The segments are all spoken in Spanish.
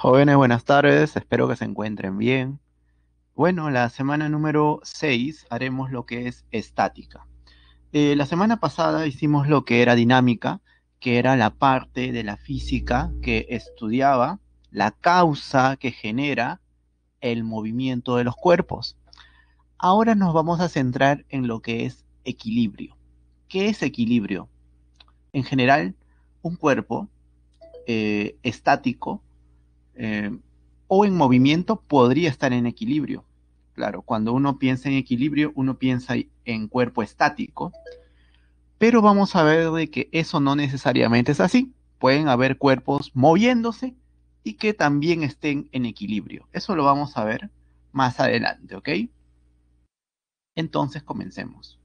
Jóvenes, buenas tardes, espero que se encuentren bien. Bueno, la semana número 6 haremos lo que es estática. Eh, la semana pasada hicimos lo que era dinámica, que era la parte de la física que estudiaba la causa que genera el movimiento de los cuerpos. Ahora nos vamos a centrar en lo que es equilibrio. ¿Qué es equilibrio? En general, un cuerpo eh, estático eh, o en movimiento podría estar en equilibrio. Claro, cuando uno piensa en equilibrio, uno piensa en cuerpo estático, pero vamos a ver de que eso no necesariamente es así. Pueden haber cuerpos moviéndose y que también estén en equilibrio. Eso lo vamos a ver más adelante, ¿ok? Entonces comencemos.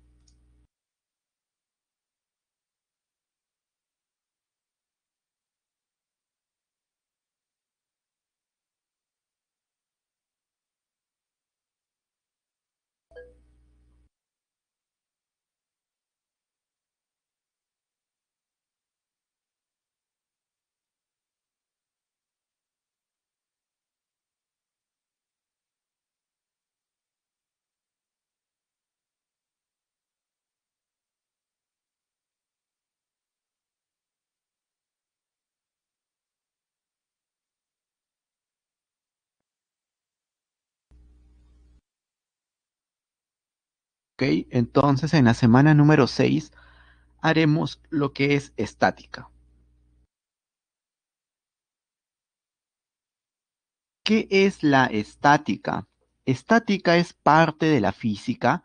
Entonces en la semana número 6 haremos lo que es estática. ¿Qué es la estática? Estática es parte de la física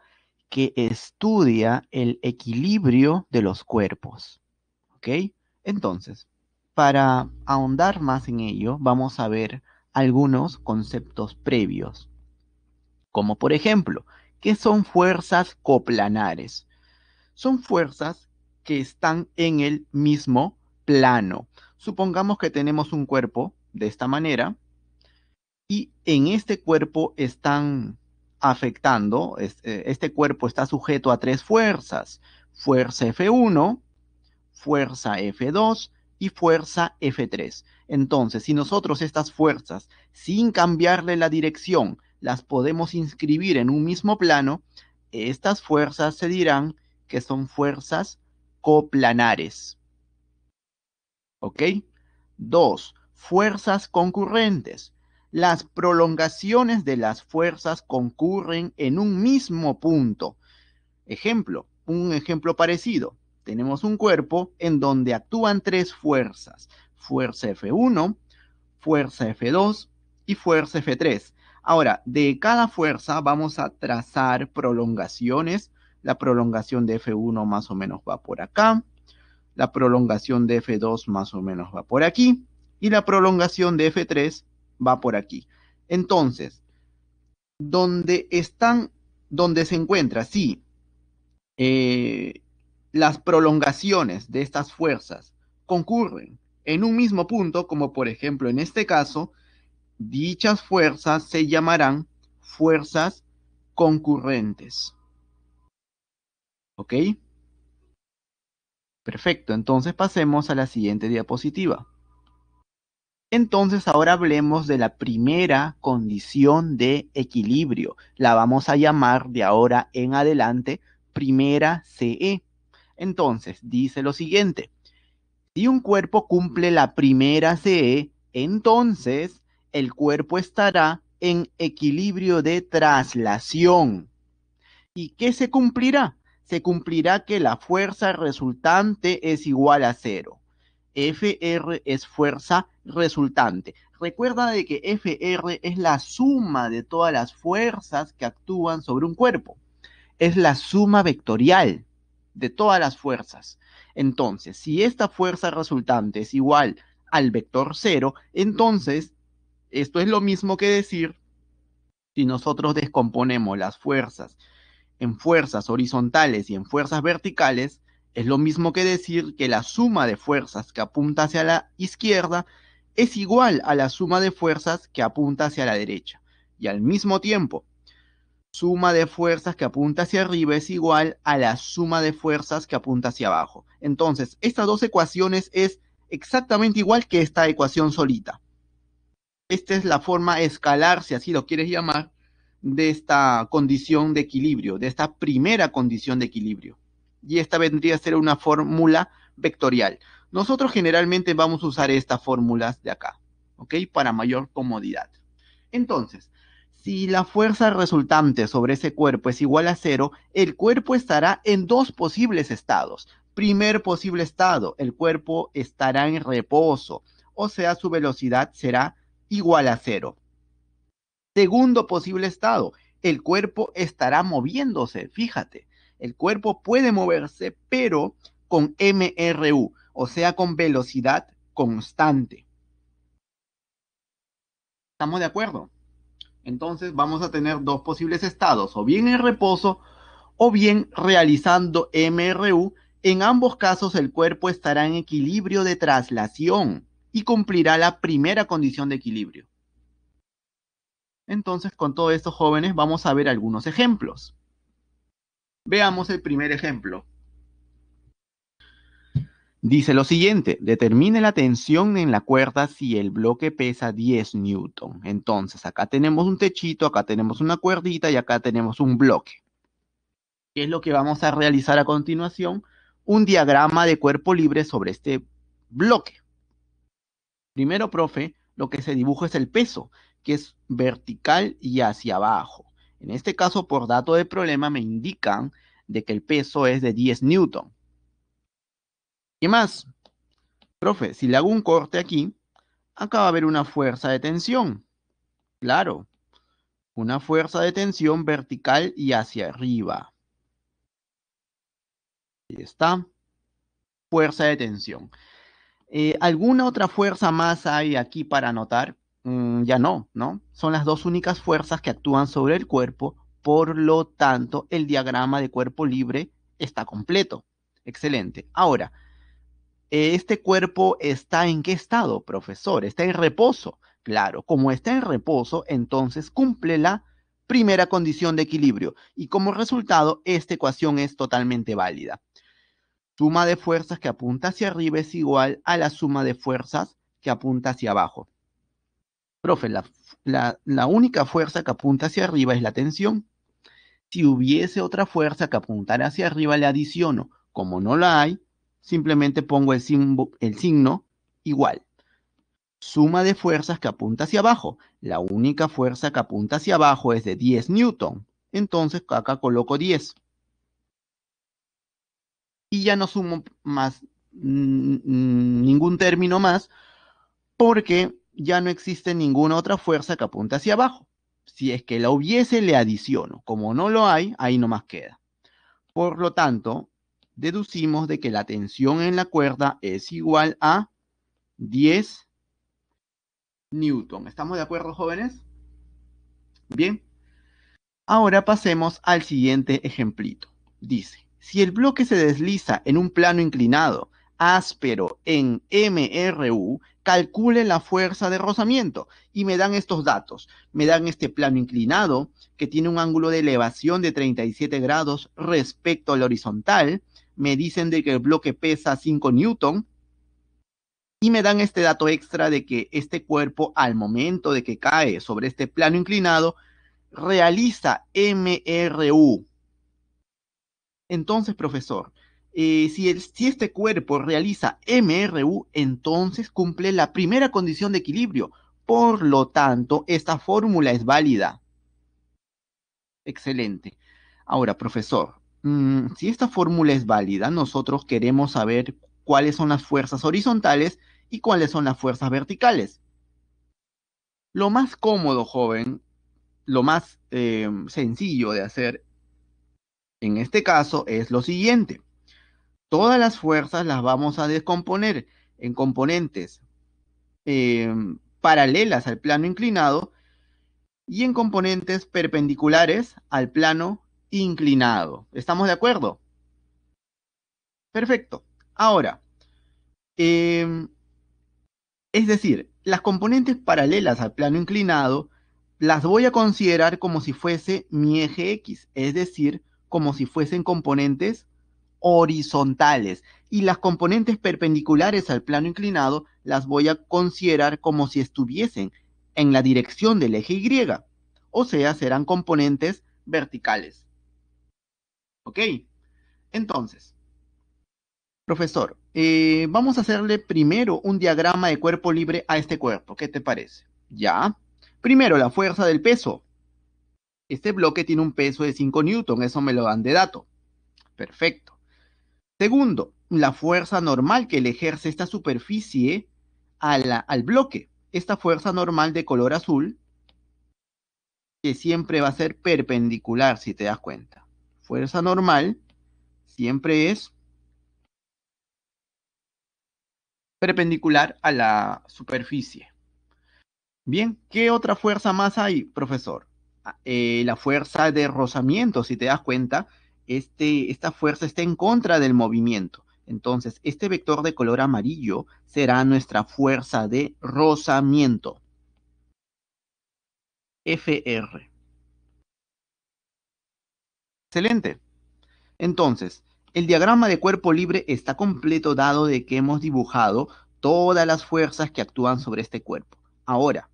que estudia el equilibrio de los cuerpos. ¿Ok? Entonces, para ahondar más en ello, vamos a ver algunos conceptos previos. Como por ejemplo, ¿Qué son fuerzas coplanares? Son fuerzas que están en el mismo plano. Supongamos que tenemos un cuerpo de esta manera y en este cuerpo están afectando, eh, este cuerpo está sujeto a tres fuerzas, fuerza F1, fuerza F2 y fuerza F3. Entonces, si nosotros estas fuerzas, sin cambiarle la dirección, las podemos inscribir en un mismo plano, estas fuerzas se dirán que son fuerzas coplanares. ¿Ok? Dos, Fuerzas concurrentes. Las prolongaciones de las fuerzas concurren en un mismo punto. Ejemplo, un ejemplo parecido. Tenemos un cuerpo en donde actúan tres fuerzas. Fuerza F1, fuerza F2 y fuerza F3. Ahora, de cada fuerza vamos a trazar prolongaciones. La prolongación de F1 más o menos va por acá. La prolongación de F2 más o menos va por aquí. Y la prolongación de F3 va por aquí. Entonces, donde están, donde se encuentra, sí, eh, las prolongaciones de estas fuerzas concurren en un mismo punto, como por ejemplo en este caso, Dichas fuerzas se llamarán fuerzas concurrentes. ¿Ok? Perfecto, entonces pasemos a la siguiente diapositiva. Entonces ahora hablemos de la primera condición de equilibrio. La vamos a llamar de ahora en adelante primera CE. Entonces dice lo siguiente. Si un cuerpo cumple la primera CE, entonces el cuerpo estará en equilibrio de traslación. ¿Y qué se cumplirá? Se cumplirá que la fuerza resultante es igual a cero. FR es fuerza resultante. Recuerda de que FR es la suma de todas las fuerzas que actúan sobre un cuerpo. Es la suma vectorial de todas las fuerzas. Entonces, si esta fuerza resultante es igual al vector cero, entonces esto es lo mismo que decir si nosotros descomponemos las fuerzas en fuerzas horizontales y en fuerzas verticales, es lo mismo que decir que la suma de fuerzas que apunta hacia la izquierda es igual a la suma de fuerzas que apunta hacia la derecha. Y al mismo tiempo, suma de fuerzas que apunta hacia arriba es igual a la suma de fuerzas que apunta hacia abajo. Entonces, estas dos ecuaciones es exactamente igual que esta ecuación solita. Esta es la forma escalar, si así lo quieres llamar, de esta condición de equilibrio, de esta primera condición de equilibrio. Y esta vendría a ser una fórmula vectorial. Nosotros generalmente vamos a usar estas fórmulas de acá, ¿ok? Para mayor comodidad. Entonces, si la fuerza resultante sobre ese cuerpo es igual a cero, el cuerpo estará en dos posibles estados. Primer posible estado, el cuerpo estará en reposo, o sea, su velocidad será igual a cero. Segundo posible estado, el cuerpo estará moviéndose, fíjate, el cuerpo puede moverse, pero con MRU, o sea, con velocidad constante. ¿Estamos de acuerdo? Entonces vamos a tener dos posibles estados, o bien en reposo o bien realizando MRU. En ambos casos el cuerpo estará en equilibrio de traslación y cumplirá la primera condición de equilibrio. Entonces, con todos estos jóvenes vamos a ver algunos ejemplos. Veamos el primer ejemplo. Dice lo siguiente, determine la tensión en la cuerda si el bloque pesa 10 newton. Entonces, acá tenemos un techito, acá tenemos una cuerdita y acá tenemos un bloque. ¿Qué es lo que vamos a realizar a continuación? Un diagrama de cuerpo libre sobre este bloque. Primero, profe, lo que se dibuja es el peso, que es vertical y hacia abajo. En este caso, por dato de problema, me indican de que el peso es de 10 newton. ¿Qué más? Profe, si le hago un corte aquí, acá va a haber una fuerza de tensión. Claro, una fuerza de tensión vertical y hacia arriba. Ahí está. Fuerza de tensión. Eh, ¿Alguna otra fuerza más hay aquí para anotar? Mm, ya no, ¿no? Son las dos únicas fuerzas que actúan sobre el cuerpo, por lo tanto, el diagrama de cuerpo libre está completo. Excelente. Ahora, ¿este cuerpo está en qué estado, profesor? ¿Está en reposo? Claro, como está en reposo, entonces cumple la primera condición de equilibrio y como resultado, esta ecuación es totalmente válida. Suma de fuerzas que apunta hacia arriba es igual a la suma de fuerzas que apunta hacia abajo. Profe, la, única fuerza que apunta hacia arriba es la tensión. Si hubiese otra fuerza que apuntara hacia arriba, le adiciono. Como no la hay, simplemente pongo el, el signo igual. Suma de fuerzas que apunta hacia abajo. La única fuerza que apunta hacia abajo es de 10 newton. Entonces acá coloco 10 y ya no sumo más ningún término más porque ya no existe ninguna otra fuerza que apunte hacia abajo. Si es que la hubiese, le adiciono. Como no lo hay, ahí no más queda. Por lo tanto, deducimos de que la tensión en la cuerda es igual a 10 newton. ¿Estamos de acuerdo, jóvenes? Bien. Ahora pasemos al siguiente ejemplito. Dice, si el bloque se desliza en un plano inclinado, áspero, en MRU, calcule la fuerza de rozamiento y me dan estos datos. Me dan este plano inclinado que tiene un ángulo de elevación de 37 grados respecto al horizontal. Me dicen de que el bloque pesa 5 newton. Y me dan este dato extra de que este cuerpo al momento de que cae sobre este plano inclinado realiza MRU, entonces, profesor, eh, si, este cuerpo realiza MRU, entonces cumple la primera condición de equilibrio. Por lo tanto, esta fórmula es válida. Excelente. Ahora, profesor, mm, si esta fórmula es válida, nosotros queremos saber cuáles son las fuerzas horizontales y cuáles son las fuerzas verticales. Lo más cómodo, joven, lo más eh, sencillo de hacer en este caso es lo siguiente. Todas las fuerzas las vamos a descomponer en componentes eh, paralelas al plano inclinado y en componentes perpendiculares al plano inclinado. ¿Estamos de acuerdo? Perfecto. Ahora, em, es decir, las componentes paralelas al plano inclinado las voy a considerar como si fuese mi eje X, es decir, como si fuesen componentes horizontales y las componentes perpendiculares al plano inclinado las voy a considerar como si estuviesen en la dirección del eje Y, o sea, serán componentes verticales. ¿Ok? Entonces, profesor, eh, vamos a hacerle primero un diagrama de cuerpo libre a este cuerpo. ¿Qué te parece? Ya. Primero, la fuerza del peso. Este bloque tiene un peso de 5 newton, eso me lo dan de dato. Perfecto. Segundo, la fuerza normal que le ejerce esta superficie al bloque. Esta fuerza normal de color azul, que siempre va a ser perpendicular, si te das cuenta. Fuerza normal siempre es perpendicular a la superficie. Bien, ¿qué otra fuerza más hay, profesor? Ah, eh, la fuerza de rozamiento, si te das cuenta, este, esta fuerza está en contra del movimiento. Entonces, este vector de color amarillo será nuestra fuerza de rozamiento. FR. Excelente. Entonces, el diagrama de cuerpo libre está completo dado de que hemos dibujado todas las fuerzas que actúan sobre este cuerpo. Ahora,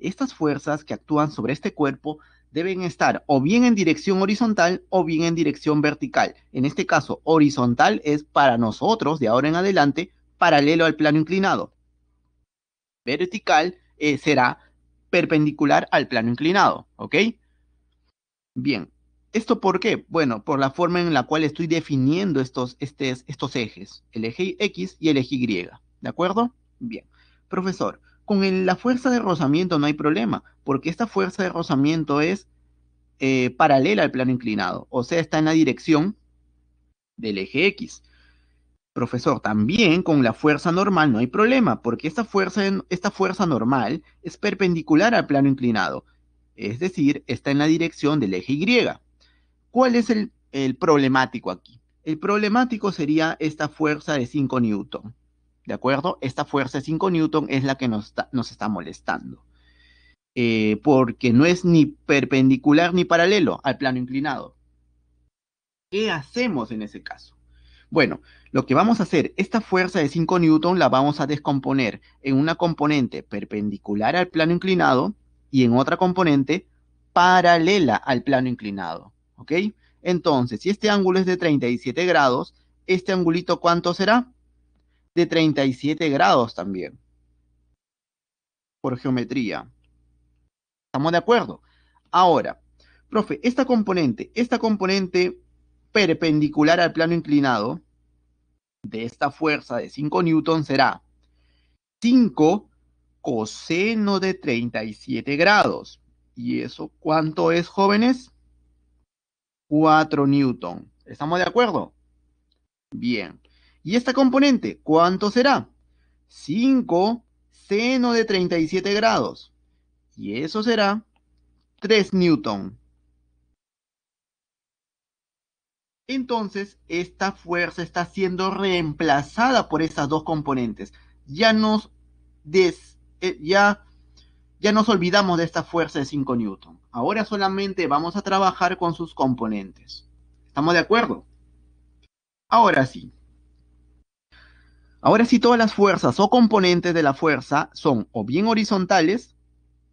estas fuerzas que actúan sobre este cuerpo deben estar o bien en dirección horizontal o bien en dirección vertical. En este caso, horizontal es para nosotros de ahora en adelante paralelo al plano inclinado. Vertical eh, será perpendicular al plano inclinado, ¿ok? Bien, ¿esto por qué? Bueno, por la forma en la cual estoy definiendo estos, estos ejes, el eje X y el eje Y, ¿de acuerdo? Bien, profesor, con la fuerza de rozamiento no hay problema, porque esta fuerza de rozamiento es eh, paralela al plano inclinado, o sea, está en la dirección del eje X. Profesor, también con la fuerza normal no hay problema, porque esta fuerza, esta fuerza normal es perpendicular al plano inclinado, es decir, está en la dirección del eje Y. ¿Cuál es el, el problemático aquí? El problemático sería esta fuerza de 5 Newton. ¿De acuerdo? Esta fuerza de 5 Newton es la que nos está, molestando. Eh, porque no es ni perpendicular ni paralelo al plano inclinado. ¿Qué hacemos en ese caso? Bueno, lo que vamos a hacer, esta fuerza de 5 Newton la vamos a descomponer en una componente perpendicular al plano inclinado y en otra componente paralela al plano inclinado. ¿Ok? Entonces, si este ángulo es de 37 grados, ¿este angulito cuánto será? de 37 grados también por geometría. ¿Estamos de acuerdo? Ahora, profe, esta componente, esta componente perpendicular al plano inclinado de esta fuerza de 5 newton será 5 coseno de 37 grados. ¿Y eso cuánto es, jóvenes? 4 newton. ¿Estamos de acuerdo? Bien. ¿Y esta componente cuánto será? 5 seno de 37 grados. Y eso será 3 newton. Entonces, esta fuerza está siendo reemplazada por estas dos componentes. Ya nos, eh, ya, ya nos olvidamos de esta fuerza de 5 newton. Ahora solamente vamos a trabajar con sus componentes. ¿Estamos de acuerdo? Ahora sí, Ahora sí, todas las fuerzas o componentes de la fuerza son o bien horizontales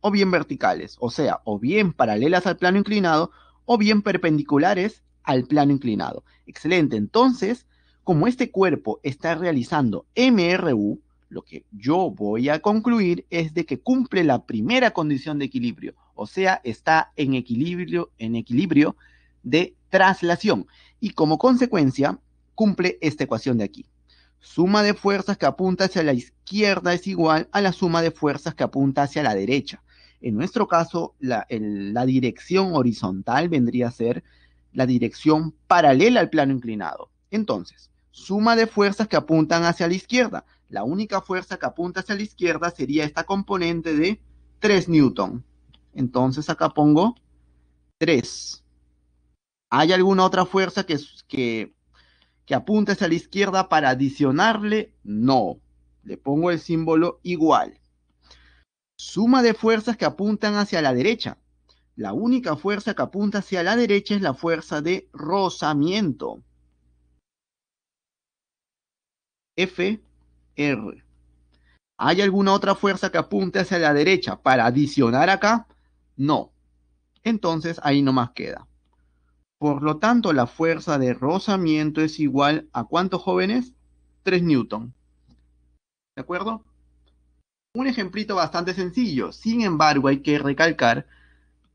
o bien verticales, o sea, o bien paralelas al plano inclinado o bien perpendiculares al plano inclinado. Excelente, entonces, como este cuerpo está realizando MRU, lo que yo voy a concluir es de que cumple la primera condición de equilibrio, o sea, está en equilibrio, en equilibrio de traslación y como consecuencia cumple esta ecuación de aquí. Suma de fuerzas que apunta hacia la izquierda es igual a la suma de fuerzas que apunta hacia la derecha. En nuestro caso, la, dirección horizontal vendría a ser la dirección paralela al plano inclinado. Entonces, suma de fuerzas que apuntan hacia la izquierda. La única fuerza que apunta hacia la izquierda sería esta componente de 3 Newton. Entonces acá pongo 3. ¿Hay alguna otra fuerza que, que que apunta hacia la izquierda para adicionarle, no. Le pongo el símbolo igual. Suma de fuerzas que apuntan hacia la derecha. La única fuerza que apunta hacia la derecha es la fuerza de rozamiento. F, R. ¿Hay alguna otra fuerza que apunte hacia la derecha para adicionar acá? No. Entonces ahí nomás queda. Por lo tanto, la fuerza de rozamiento es igual a cuántos jóvenes? 3 Newton. ¿De acuerdo? Un ejemplito bastante sencillo. Sin embargo, hay que recalcar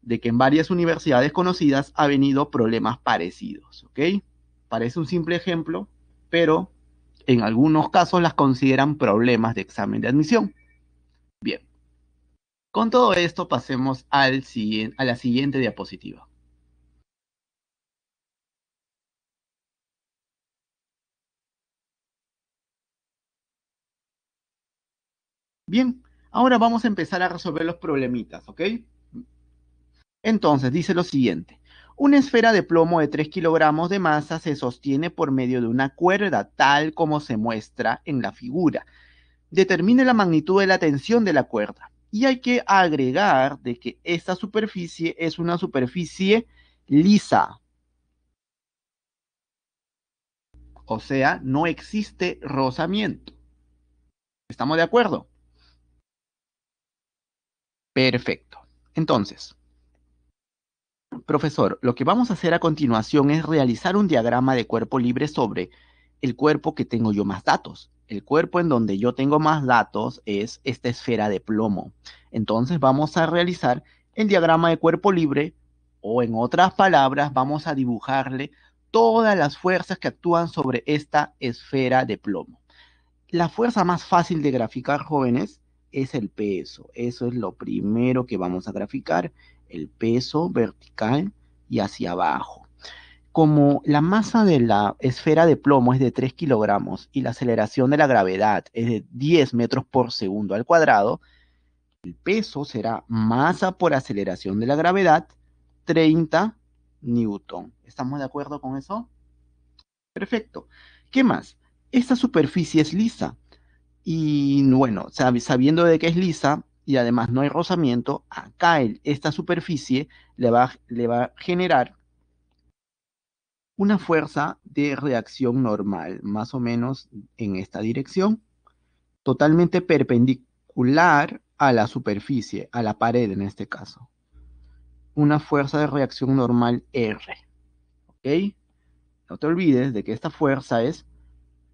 de que en varias universidades conocidas ha venido problemas parecidos. ¿Ok? Parece un simple ejemplo, pero en algunos casos las consideran problemas de examen de admisión. Bien. Con todo esto, pasemos a la siguiente diapositiva. Bien, ahora vamos a empezar a resolver los problemitas, ¿ok? Entonces, dice lo siguiente. Una esfera de plomo de 3 kilogramos de masa se sostiene por medio de una cuerda, tal como se muestra en la figura. Determine la magnitud de la tensión de la cuerda. Y hay que agregar de que esta superficie es una superficie lisa. O sea, no existe rozamiento. ¿Estamos de acuerdo? Perfecto. Entonces, profesor, lo que vamos a hacer a continuación es realizar un diagrama de cuerpo libre sobre el cuerpo que tengo yo más datos. El cuerpo en donde yo tengo más datos es esta esfera de plomo. Entonces vamos a realizar el diagrama de cuerpo libre o en otras palabras vamos a dibujarle todas las fuerzas que actúan sobre esta esfera de plomo. La fuerza más fácil de graficar, jóvenes, es el peso. Eso es lo primero que vamos a graficar, el peso vertical y hacia abajo. Como la masa de la esfera de plomo es de 3 kilogramos y la aceleración de la gravedad es de 10 metros por segundo al cuadrado, el peso será masa por aceleración de la gravedad, 30 newton. ¿Estamos de acuerdo con eso? Perfecto. ¿Qué más? Esta superficie es lisa, y bueno, sabiendo de que es lisa y además no hay rozamiento, acá esta superficie le va, le va a generar una fuerza de reacción normal, más o menos en esta dirección, totalmente perpendicular a la superficie, a la pared en este caso. Una fuerza de reacción normal R. ¿Ok? No te olvides de que esta fuerza es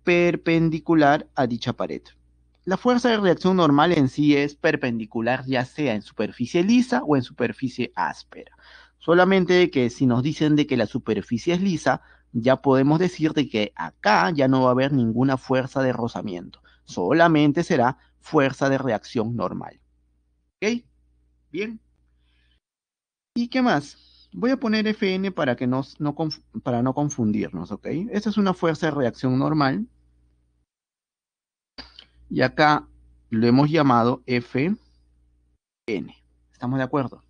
perpendicular a dicha pared. La fuerza de reacción normal en sí es perpendicular ya sea en superficie lisa o en superficie áspera. Solamente que si nos dicen de que la superficie es lisa, ya podemos decir de que acá ya no va a haber ninguna fuerza de rozamiento. Solamente será fuerza de reacción normal. ¿Ok? Bien. ¿Y qué más? Voy a poner Fn para, que no, para no confundirnos, ¿ok? Esta es una fuerza de reacción normal y acá lo hemos llamado Fn. ¿Estamos de acuerdo?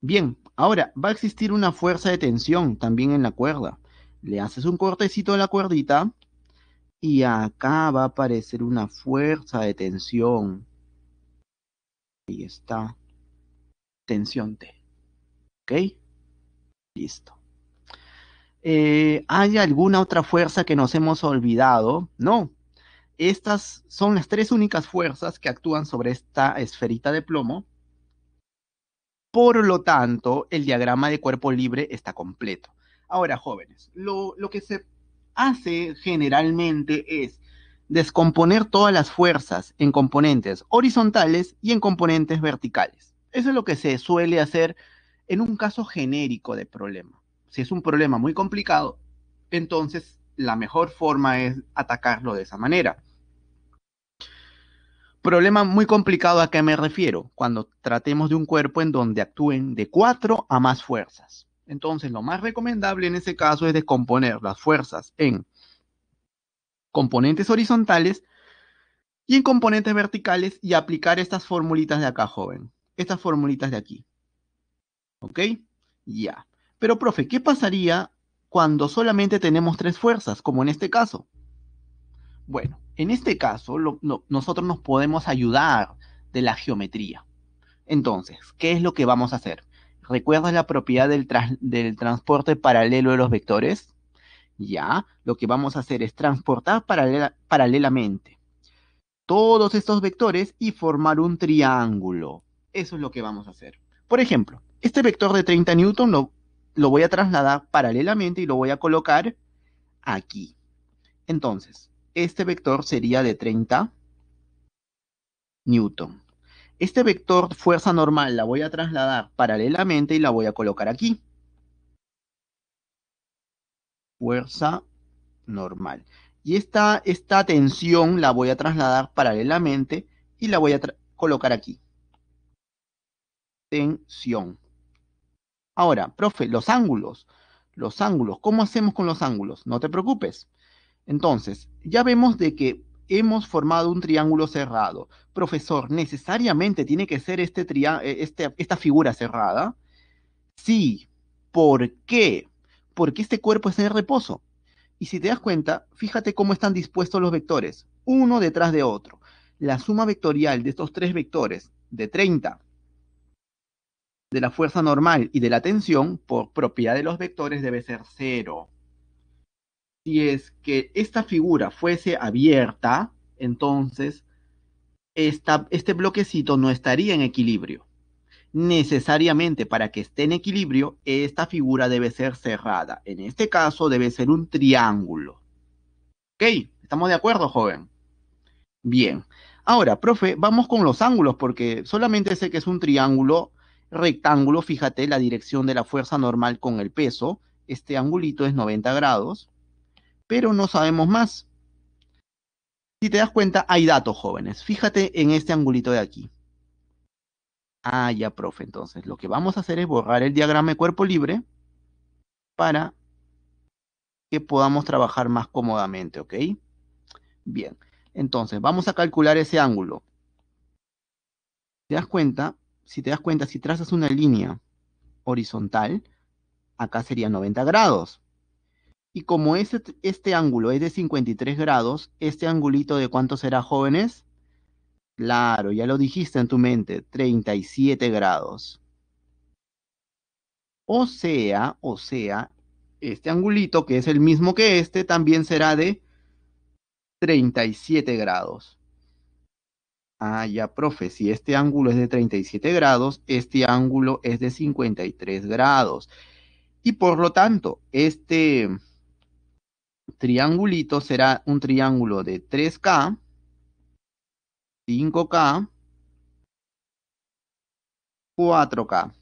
Bien, ahora va a existir una fuerza de tensión también en la cuerda. Le haces un cortecito a la cuerdita y acá va a aparecer una fuerza de tensión. Ahí está. Tensión T. ¿Ok? Listo. Eh, ¿Hay alguna otra fuerza que nos hemos olvidado? No, estas son las tres únicas fuerzas que actúan sobre esta esferita de plomo. Por lo tanto, el diagrama de cuerpo libre está completo. Ahora, jóvenes, lo, que se hace generalmente es descomponer todas las fuerzas en componentes horizontales y en componentes verticales. Eso es lo que se suele hacer en un caso genérico de problema. Si es un problema muy complicado, entonces la mejor forma es atacarlo de esa manera. Problema muy complicado a qué me refiero, cuando tratemos de un cuerpo en donde actúen de cuatro a más fuerzas. Entonces, lo más recomendable en ese caso es descomponer las fuerzas en componentes horizontales y en componentes verticales y aplicar estas formulitas de acá, joven. Estas formulitas de aquí. ¿Ok? Ya. Pero, profe, ¿qué pasaría cuando solamente tenemos tres fuerzas, como en este caso? Bueno, en este caso nosotros nos podemos ayudar de la geometría. Entonces, ¿qué es lo que vamos a hacer? ¿Recuerdas la propiedad del, transporte paralelo de los vectores? Ya, lo que vamos a hacer es transportar paralelamente todos estos vectores y formar un triángulo. Eso es lo que vamos a hacer. Por ejemplo, este vector de 30 newton lo voy a trasladar paralelamente y lo voy a colocar aquí. Entonces, este vector sería de 30 newton. Este vector fuerza normal la voy a trasladar paralelamente y la voy a colocar aquí. Fuerza normal. Y esta, esta tensión la voy a trasladar paralelamente y la voy a colocar aquí. Tensión. Ahora, profe, los ángulos. Los ángulos. ¿Cómo hacemos con los ángulos? No te preocupes. Entonces, ya vemos de que hemos formado un triángulo cerrado. Profesor, ¿necesariamente tiene que ser este, eh, este esta figura cerrada? Sí. ¿Por qué? Porque este cuerpo está en reposo. Y si te das cuenta, fíjate cómo están dispuestos los vectores, uno detrás de otro. La suma vectorial de estos tres vectores, de 30, de la fuerza normal y de la tensión, por propiedad de los vectores, debe ser cero si es que esta figura fuese abierta, entonces este bloquecito no estaría en equilibrio. Necesariamente para que esté en equilibrio, esta figura debe ser cerrada. En este caso debe ser un triángulo. ¿Ok? ¿Estamos de acuerdo, joven? Bien. Ahora, profe, vamos con los ángulos, porque solamente sé que es un triángulo rectángulo. Fíjate la dirección de la fuerza normal con el peso. Este angulito es 90 grados pero no sabemos más. Si te das cuenta, hay datos jóvenes. Fíjate en este angulito de aquí. Ah, ya, profe. Entonces, lo que vamos a hacer es borrar el diagrama de cuerpo libre para que podamos trabajar más cómodamente, ¿ok? Bien, entonces vamos a calcular ese ángulo. ¿Te das cuenta? Si te das cuenta, si trazas una línea horizontal, acá sería 90 grados. Y como este, este ángulo es de 53 grados, este angulito de cuánto será, jóvenes? Claro, ya lo dijiste en tu mente, 37 grados. O sea, o sea, este angulito, que es el mismo que este, también será de 37 grados. Ah, ya, profe, si este ángulo es de 37 grados, este ángulo es de 53 grados. Y por lo tanto, este triangulito será un triángulo de 3K, 5K, 4K.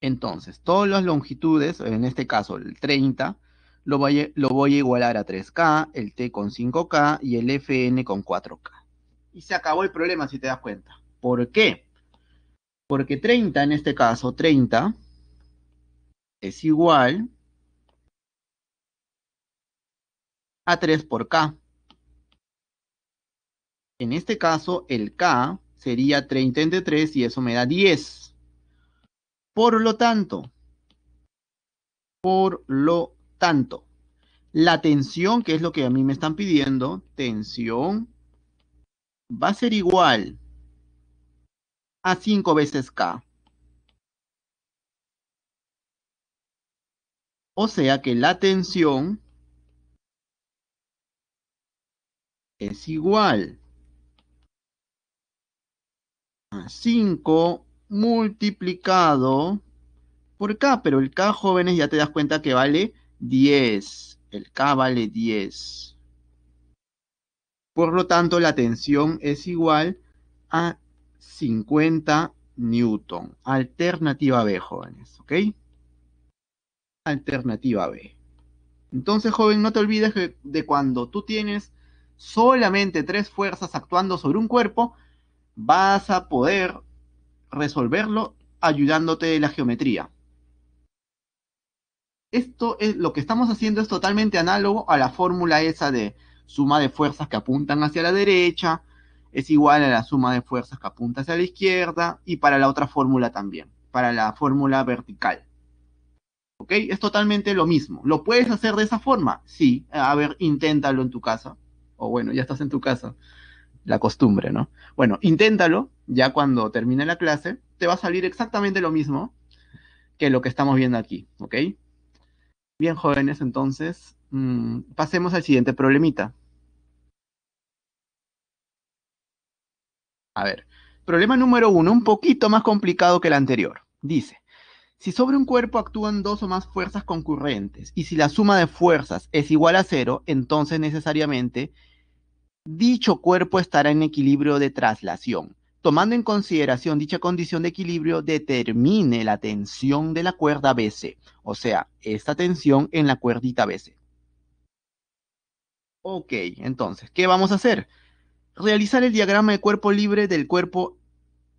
Entonces, todas las longitudes, en este caso el 30, lo voy, a, lo voy, a, igualar a 3K, el T con 5K y el FN con 4K. Y se acabó el problema si te das cuenta. ¿Por qué? Porque 30 en este caso, 30 es igual a 3 por k. En este caso, el k sería 30 entre 3 y eso me da 10. Por lo tanto, por lo tanto, la tensión, que es lo que a mí me están pidiendo, tensión va a ser igual a 5 veces K. O sea que la tensión es igual a 5 multiplicado por K, pero el K, jóvenes, ya te das cuenta que vale 10. El K vale 10. Por lo tanto, la tensión es igual a 50 newton. Alternativa B, jóvenes, ¿ok? Alternativa B. Entonces, joven, no te olvides de cuando tú tienes solamente tres fuerzas actuando sobre un cuerpo, vas a poder resolverlo ayudándote de la geometría. Esto es lo que estamos haciendo es totalmente análogo a la fórmula esa de suma de fuerzas que apuntan hacia la derecha es igual a la suma de fuerzas que apuntan hacia la izquierda y para la otra fórmula también, para la fórmula vertical. ¿Ok? Es totalmente lo mismo. ¿Lo puedes hacer de esa forma? Sí. A ver, inténtalo en tu casa o bueno, ya estás en tu casa. La costumbre, ¿no? Bueno, inténtalo, ya cuando termine la clase, te va a salir exactamente lo mismo que lo que estamos viendo aquí, ¿ok? Bien, jóvenes, entonces, mm, pasemos al siguiente problemita. A ver, problema número uno, un poquito más complicado que el anterior. Dice, si sobre un cuerpo actúan dos o más fuerzas concurrentes y si la suma de fuerzas es igual a cero, entonces necesariamente dicho cuerpo estará en equilibrio de traslación. Tomando en consideración dicha condición de equilibrio, determine la tensión de la cuerda BC, o sea, esta tensión en la cuerdita BC. Ok, entonces, ¿qué vamos a hacer? Realizar el diagrama de cuerpo libre del cuerpo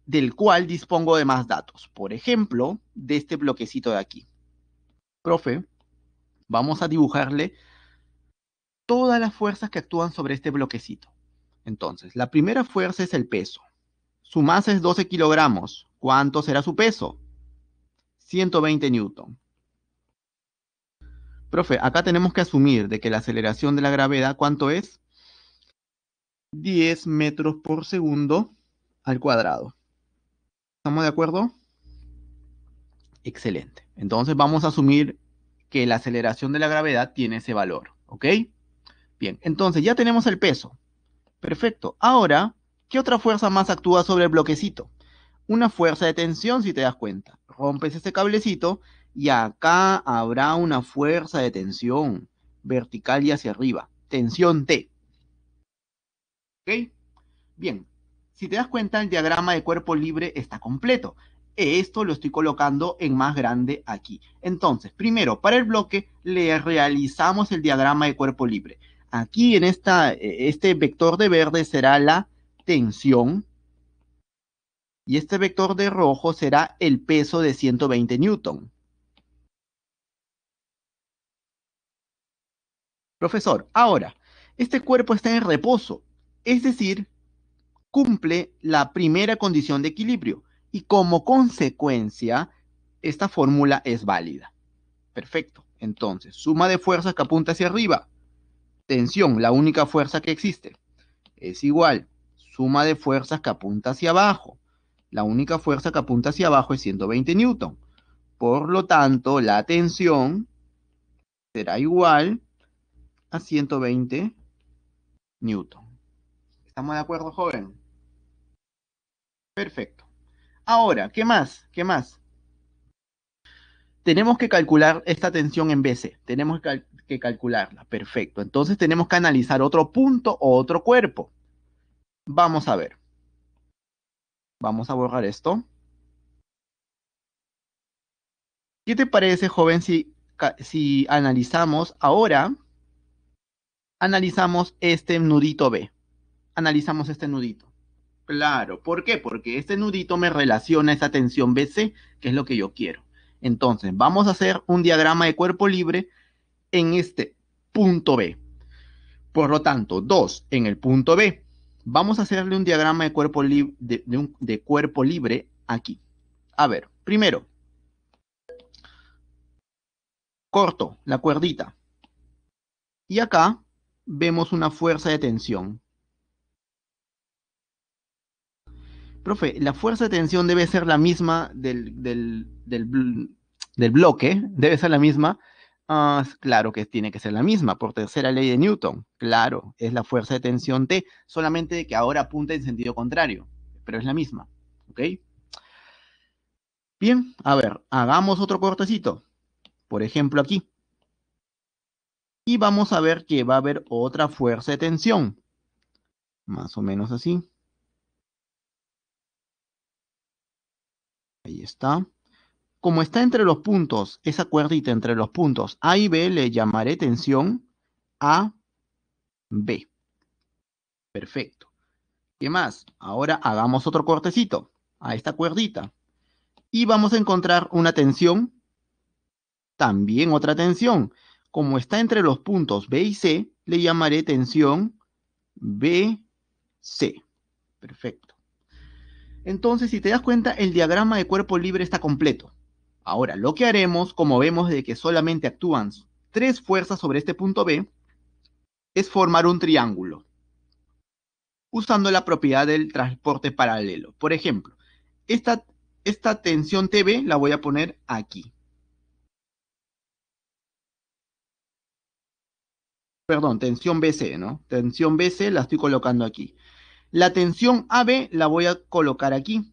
del cual dispongo de más datos. Por ejemplo, de este bloquecito de aquí. Profe, vamos a dibujarle todas las fuerzas que actúan sobre este bloquecito. Entonces, la primera fuerza es el peso. Su masa es 12 kilogramos. ¿Cuánto será su peso? 120 newton. Profe, acá tenemos que asumir de que la aceleración de la gravedad, ¿cuánto es? 10 metros por segundo al cuadrado. ¿Estamos de acuerdo? Excelente. Entonces vamos a asumir que la aceleración de la gravedad tiene ese valor, ¿ok? Bien, entonces ya tenemos el peso. Perfecto. Ahora, ¿qué otra fuerza más actúa sobre el bloquecito? Una fuerza de tensión, si te das cuenta. Rompes ese cablecito y acá habrá una fuerza de tensión vertical y hacia arriba. Tensión T. ¿Ok? Bien, si te das cuenta, el diagrama de cuerpo libre está completo. Esto lo estoy colocando en más grande aquí. Entonces, primero, para el bloque, le realizamos el diagrama de cuerpo libre. Aquí en esta, eh, este vector de verde será la tensión y este vector de rojo será el peso de 120 newton. Profesor, ahora, este cuerpo está en reposo, es decir, cumple la primera condición de equilibrio y como consecuencia esta fórmula es válida. Perfecto. Entonces, suma de fuerzas que apunta hacia arriba. Tensión, la única fuerza que existe. Es igual. Suma de fuerzas que apunta hacia abajo. La única fuerza que apunta hacia abajo es 120 newton. Por lo tanto, la tensión será igual a 120 newton. ¿Estamos de acuerdo, joven? Perfecto. Ahora, ¿qué más? ¿Qué más? Tenemos que calcular esta tensión en BC. Tenemos que, calcularla. Perfecto. Entonces tenemos que analizar otro punto o otro cuerpo. Vamos a ver. Vamos a borrar esto. ¿Qué te parece, joven, si, si analizamos ahora, analizamos este nudito B? analizamos este nudito. Claro, ¿por qué? Porque este nudito me relaciona esa tensión BC, que es lo que yo quiero. Entonces, vamos a hacer un diagrama de cuerpo libre en este punto B. Por lo tanto, 2 en el punto B. Vamos a hacerle un diagrama de cuerpo, de cuerpo libre aquí. A ver, primero, corto la cuerdita. Y acá vemos una fuerza de tensión. Profe, la fuerza de tensión debe ser la misma del, bloque, debe ser la misma. Ah, claro que tiene que ser la misma, por tercera ley de Newton. Claro, es la fuerza de tensión T, solamente que ahora apunta en sentido contrario, pero es la misma. ¿Ok? Bien, a ver, hagamos otro cortecito. Por ejemplo, aquí. Y vamos a ver que va a haber otra fuerza de tensión. Más o menos así. Ahí está. Como está entre los puntos, esa cuerdita entre los puntos A y B, le llamaré tensión A, B. Perfecto. ¿Qué más? Ahora hagamos otro cortecito a esta cuerdita. Y vamos a encontrar una tensión, también otra tensión. Como está entre los puntos B y C, le llamaré tensión B, C. Perfecto. Entonces, si te das cuenta, el diagrama de cuerpo libre está completo. Ahora, lo que haremos, como vemos de que solamente actúan tres fuerzas sobre este punto B, es formar un triángulo, usando la propiedad del transporte paralelo. Por ejemplo, esta, esta tensión TB la voy a poner aquí. Perdón, tensión BC, ¿no? Tensión BC la estoy colocando aquí. La tensión AB la voy a colocar aquí.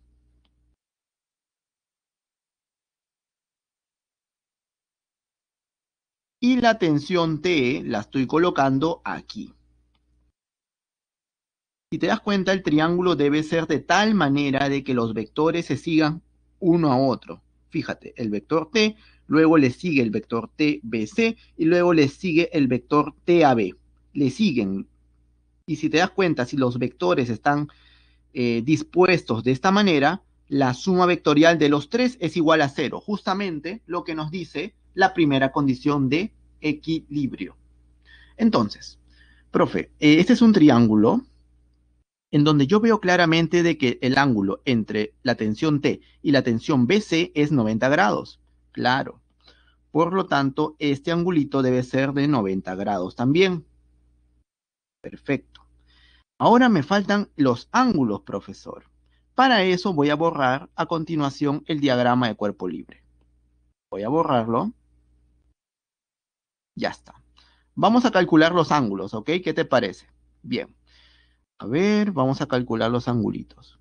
Y la tensión TE la estoy colocando aquí. Si te das cuenta, el triángulo debe ser de tal manera de que los vectores se sigan uno a otro. Fíjate, el vector T, luego le sigue el vector TBC y luego le sigue el vector TAB. Le siguen y si te das cuenta, si los vectores están eh, dispuestos de esta manera, la suma vectorial de los tres es igual a cero, justamente lo que nos dice la primera condición de equilibrio. Entonces, profe, eh, este es un triángulo en donde yo veo claramente de que el ángulo entre la tensión T y la tensión BC es 90 grados. Claro. Por lo tanto, este angulito debe ser de 90 grados también. Perfecto. Ahora me faltan los ángulos, profesor. Para eso voy a borrar a continuación el diagrama de cuerpo libre. Voy a borrarlo. Ya está. Vamos a calcular los ángulos, ¿ok? ¿Qué te parece? Bien. A ver, vamos a calcular los angulitos.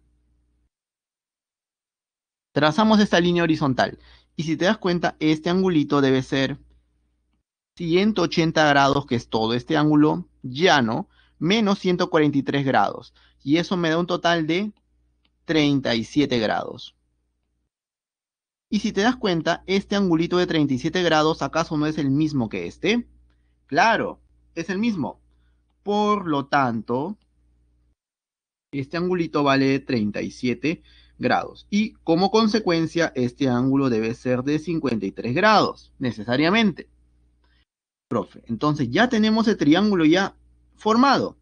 Trazamos esta línea horizontal. Y si te das cuenta, este angulito debe ser 180 grados, que es todo este ángulo llano, menos 143 grados. Y eso me da un total de 37 grados. Y si te das cuenta, este angulito de 37 grados, ¿acaso no es el mismo que este? Claro, es el mismo. Por lo tanto, este angulito vale 37 grados. Y como consecuencia, este ángulo debe ser de 53 grados, necesariamente. Profe, entonces ya tenemos el triángulo ya formado.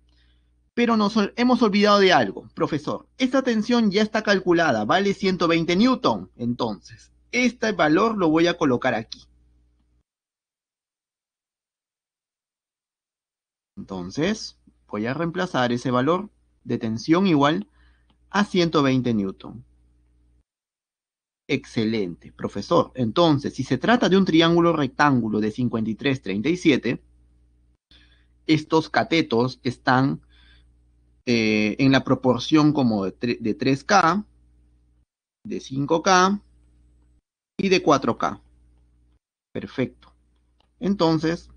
Pero nos hemos olvidado de algo, profesor. Esta tensión ya está calculada, vale 120 newton. Entonces, este valor lo voy a colocar aquí. Entonces, voy a reemplazar ese valor de tensión igual a 120 newton. Excelente, profesor. Entonces, si se trata de un triángulo rectángulo de 53, 37, estos catetos están eh, en la proporción como de, 3K, de 5K y de 4K. Perfecto. Entonces,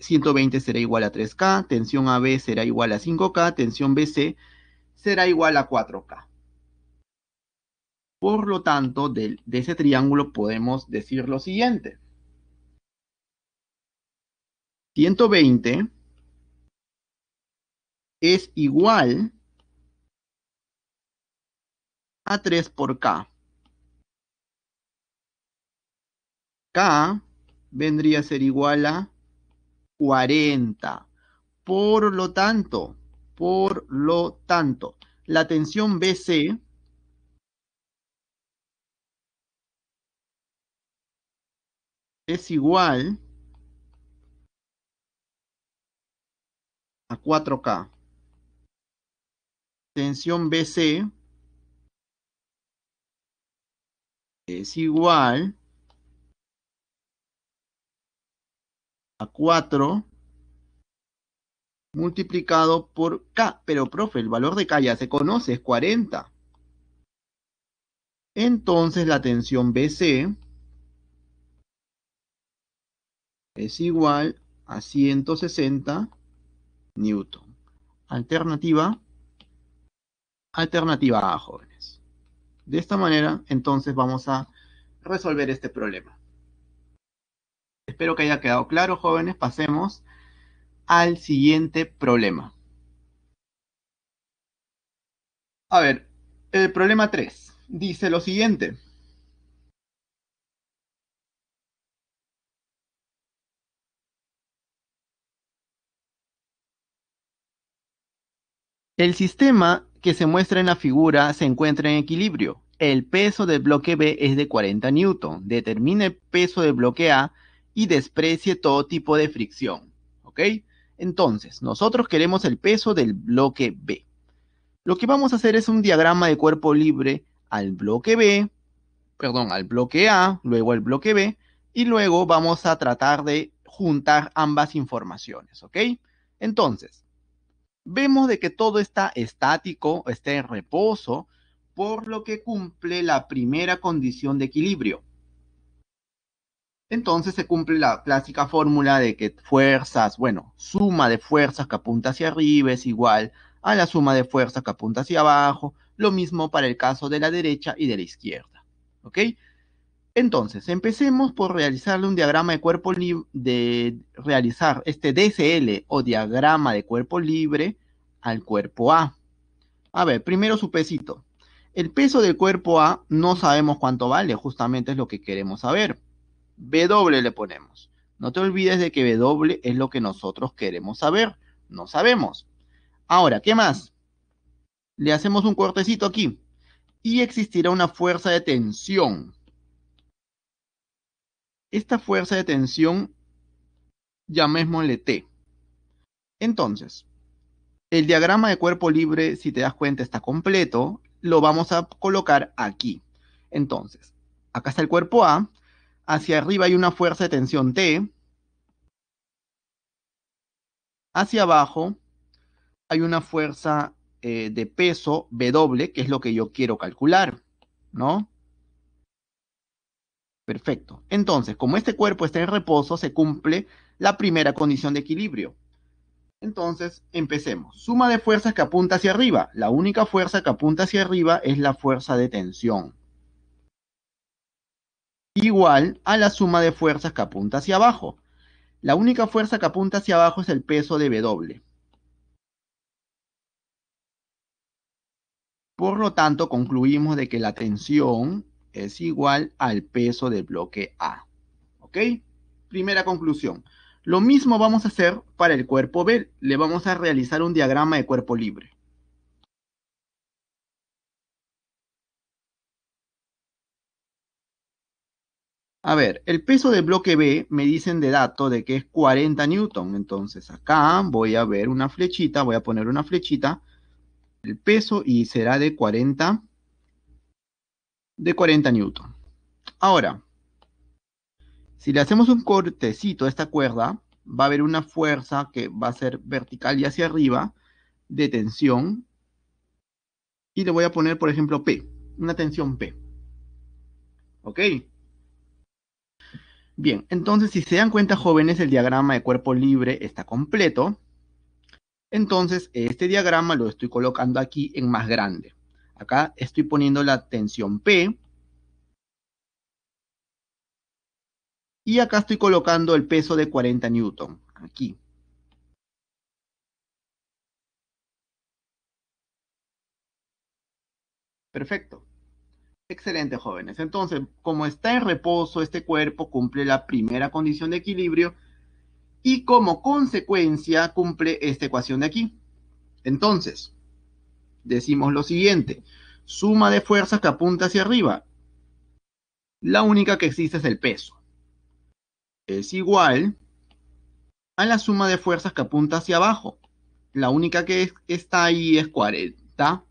120 eh, será igual a 3K, tensión AB será igual a 5K, tensión BC será igual a 4K. Por lo tanto, de ese triángulo podemos decir lo siguiente. 120 es igual a 3 por K. K vendría a ser igual a 40. Por lo tanto, por lo tanto, la tensión BC es igual a 4K. Tensión BC es igual a 4 multiplicado por K. Pero, profe, el valor de K ya se conoce, es 40. Entonces la tensión BC es igual a 160 Newton. Alternativa, alternativa A, jóvenes. De esta manera, entonces vamos a resolver este problema. Espero que haya quedado claro, jóvenes. Pasemos al siguiente problema. A ver, el problema 3 dice lo siguiente. El sistema que se muestra en la figura se encuentra en equilibrio. El peso del bloque B es de 40 newton. Determine el peso del bloque A y desprecie todo tipo de fricción. ¿Ok? Entonces, nosotros queremos el peso del bloque B. Lo que vamos a hacer es un diagrama de cuerpo libre al bloque B, perdón, al bloque A, luego al bloque B, y luego vamos a tratar de juntar ambas informaciones, ¿ok? Entonces, vemos de que todo está estático, está en reposo, por lo que cumple la primera condición de equilibrio. Entonces se cumple la clásica fórmula de que fuerzas, bueno, suma de fuerzas que apunta hacia arriba es igual a la suma de fuerzas que apunta hacia abajo, lo mismo para el caso de la derecha y de la izquierda. ¿Ok? Entonces, empecemos por realizarle un diagrama de cuerpo libre, de realizar este DCL o diagrama de cuerpo libre al cuerpo A. A ver, primero su pesito. El peso del cuerpo A no sabemos cuánto vale, justamente es lo que queremos saber. W le ponemos. No te olvides de que W es lo que nosotros queremos saber. No sabemos. Ahora, ¿qué más? Le hacemos un cortecito aquí. Y existirá una fuerza de tensión esta fuerza de tensión, llamémosle T. Entonces, el diagrama de cuerpo libre, si te das cuenta, está completo. Lo vamos a colocar aquí. Entonces, acá está el cuerpo A. Hacia arriba hay una fuerza de tensión T. Hacia abajo hay una fuerza eh, de peso W, que es lo que yo quiero calcular, ¿no? Perfecto. Entonces, como este cuerpo está en reposo, se cumple la primera condición de equilibrio. Entonces, empecemos. Suma de fuerzas que apunta hacia arriba. La única fuerza que apunta hacia arriba es la fuerza de tensión. Igual a la suma de fuerzas que apunta hacia abajo. La única fuerza que apunta hacia abajo es el peso de W. Por lo tanto, concluimos de que la tensión es igual al peso del bloque A. ¿Ok? Primera conclusión. Lo mismo vamos a hacer para el cuerpo B. Le vamos a realizar un diagrama de cuerpo libre. A ver, el peso del bloque B me dicen de dato de que es 40 newton. Entonces acá voy a ver una flechita, voy a poner una flechita. El peso y será de 40 de 40 newton. Ahora, si le hacemos un cortecito a esta cuerda, va a haber una fuerza que va a ser vertical y hacia arriba de tensión. Y le voy a poner, por ejemplo, P, una tensión P. ¿Ok? Bien, entonces si se dan cuenta jóvenes, el diagrama de cuerpo libre está completo. Entonces este diagrama lo estoy colocando aquí en más grande. Acá estoy poniendo la tensión P. Y acá estoy colocando el peso de 40 newton, aquí. Perfecto. Excelente, jóvenes. Entonces, como está en reposo, este cuerpo cumple la primera condición de equilibrio y como consecuencia cumple esta ecuación de aquí. Entonces, decimos lo siguiente, suma de fuerzas que apunta hacia arriba. La única que existe es el peso. Es igual a la suma de fuerzas que apunta hacia abajo. La única que está ahí es 40.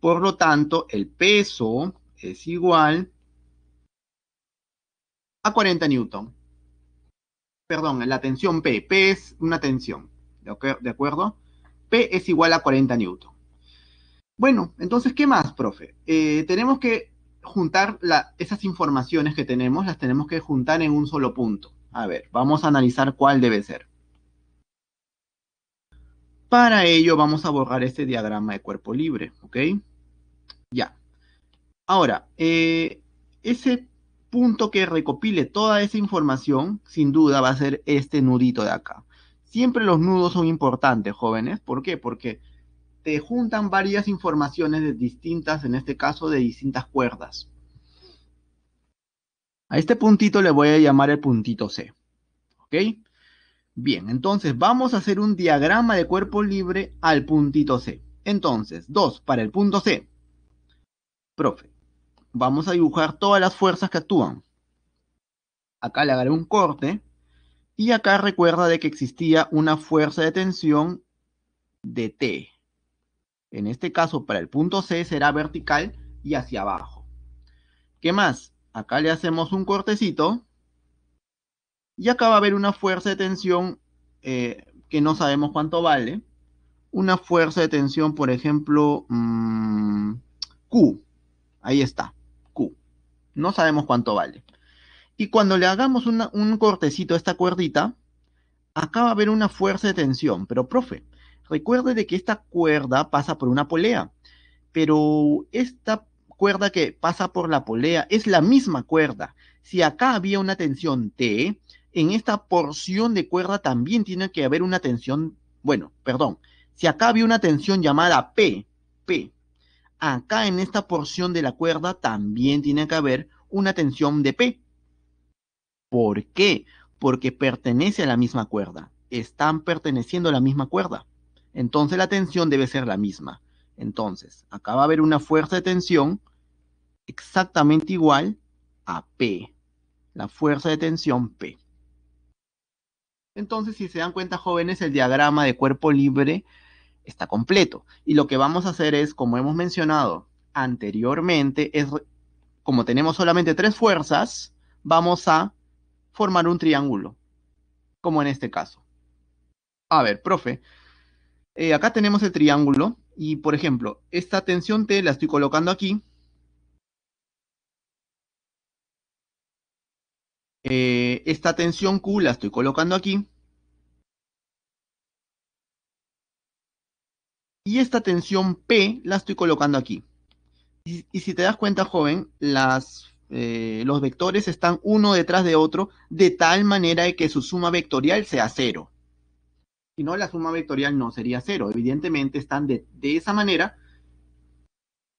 Por lo tanto, el peso es igual a 40 newton. Perdón, la tensión P. P es una tensión. ¿De acuerdo? P es igual a 40 newton. Bueno, entonces, ¿qué más, profe? Eh, tenemos que juntar esas informaciones que tenemos, las tenemos que juntar en un solo punto. A ver, vamos a analizar cuál debe ser. Para ello vamos a borrar este diagrama de cuerpo libre, ¿ok? Ya. Ahora, eh, ese punto que recopile toda esa información, sin duda va a ser este nudito de acá. Siempre los nudos son importantes, jóvenes. ¿Por qué? Porque te juntan varias informaciones distintas, en este caso, de distintas cuerdas. A este puntito le voy a llamar el puntito C. ¿Ok? Bien, entonces vamos a hacer un diagrama de cuerpo libre al puntito C. Entonces, dos para el punto C. Profe, vamos a dibujar todas las fuerzas que actúan. Acá le haré un corte. Y acá recuerda de que existía una fuerza de tensión de T. En este caso, para el punto C será vertical y hacia abajo. ¿Qué más? Acá le hacemos un cortecito. Y acá va a haber una fuerza de tensión eh, que no sabemos cuánto vale. Una fuerza de tensión, por ejemplo, mm, Q. Ahí está, Q. No sabemos cuánto vale. Y cuando le hagamos un cortecito a esta cuerdita, acá va a haber una fuerza de tensión. Pero, profe, Recuerde de que esta cuerda pasa por una polea, pero esta cuerda que pasa por la polea es la misma cuerda. Si acá había una tensión T, en esta porción de cuerda también tiene que haber una tensión, bueno, perdón, si acá había una tensión llamada P, P, acá en esta porción de la cuerda también tiene que haber una tensión de P. ¿Por qué? Porque pertenece a la misma cuerda. Están perteneciendo a la misma cuerda entonces la tensión debe ser la misma. Entonces, acá va a haber una fuerza de tensión exactamente igual a P, la fuerza de tensión P. Entonces, si se dan cuenta, jóvenes, el diagrama de cuerpo libre está completo. Y lo que vamos a hacer es, como hemos mencionado anteriormente, es como tenemos solamente tres fuerzas, vamos a formar un triángulo, como en este caso. A ver, profe, eh, acá tenemos el triángulo y, por ejemplo, esta tensión T la estoy colocando aquí. Eh, esta tensión Q la estoy colocando aquí. Y esta tensión P la estoy colocando aquí. Y, si te das cuenta, joven, eh, los vectores están uno detrás de otro de tal manera que su suma vectorial sea cero si no, la suma vectorial no sería cero. Evidentemente están de, esa manera,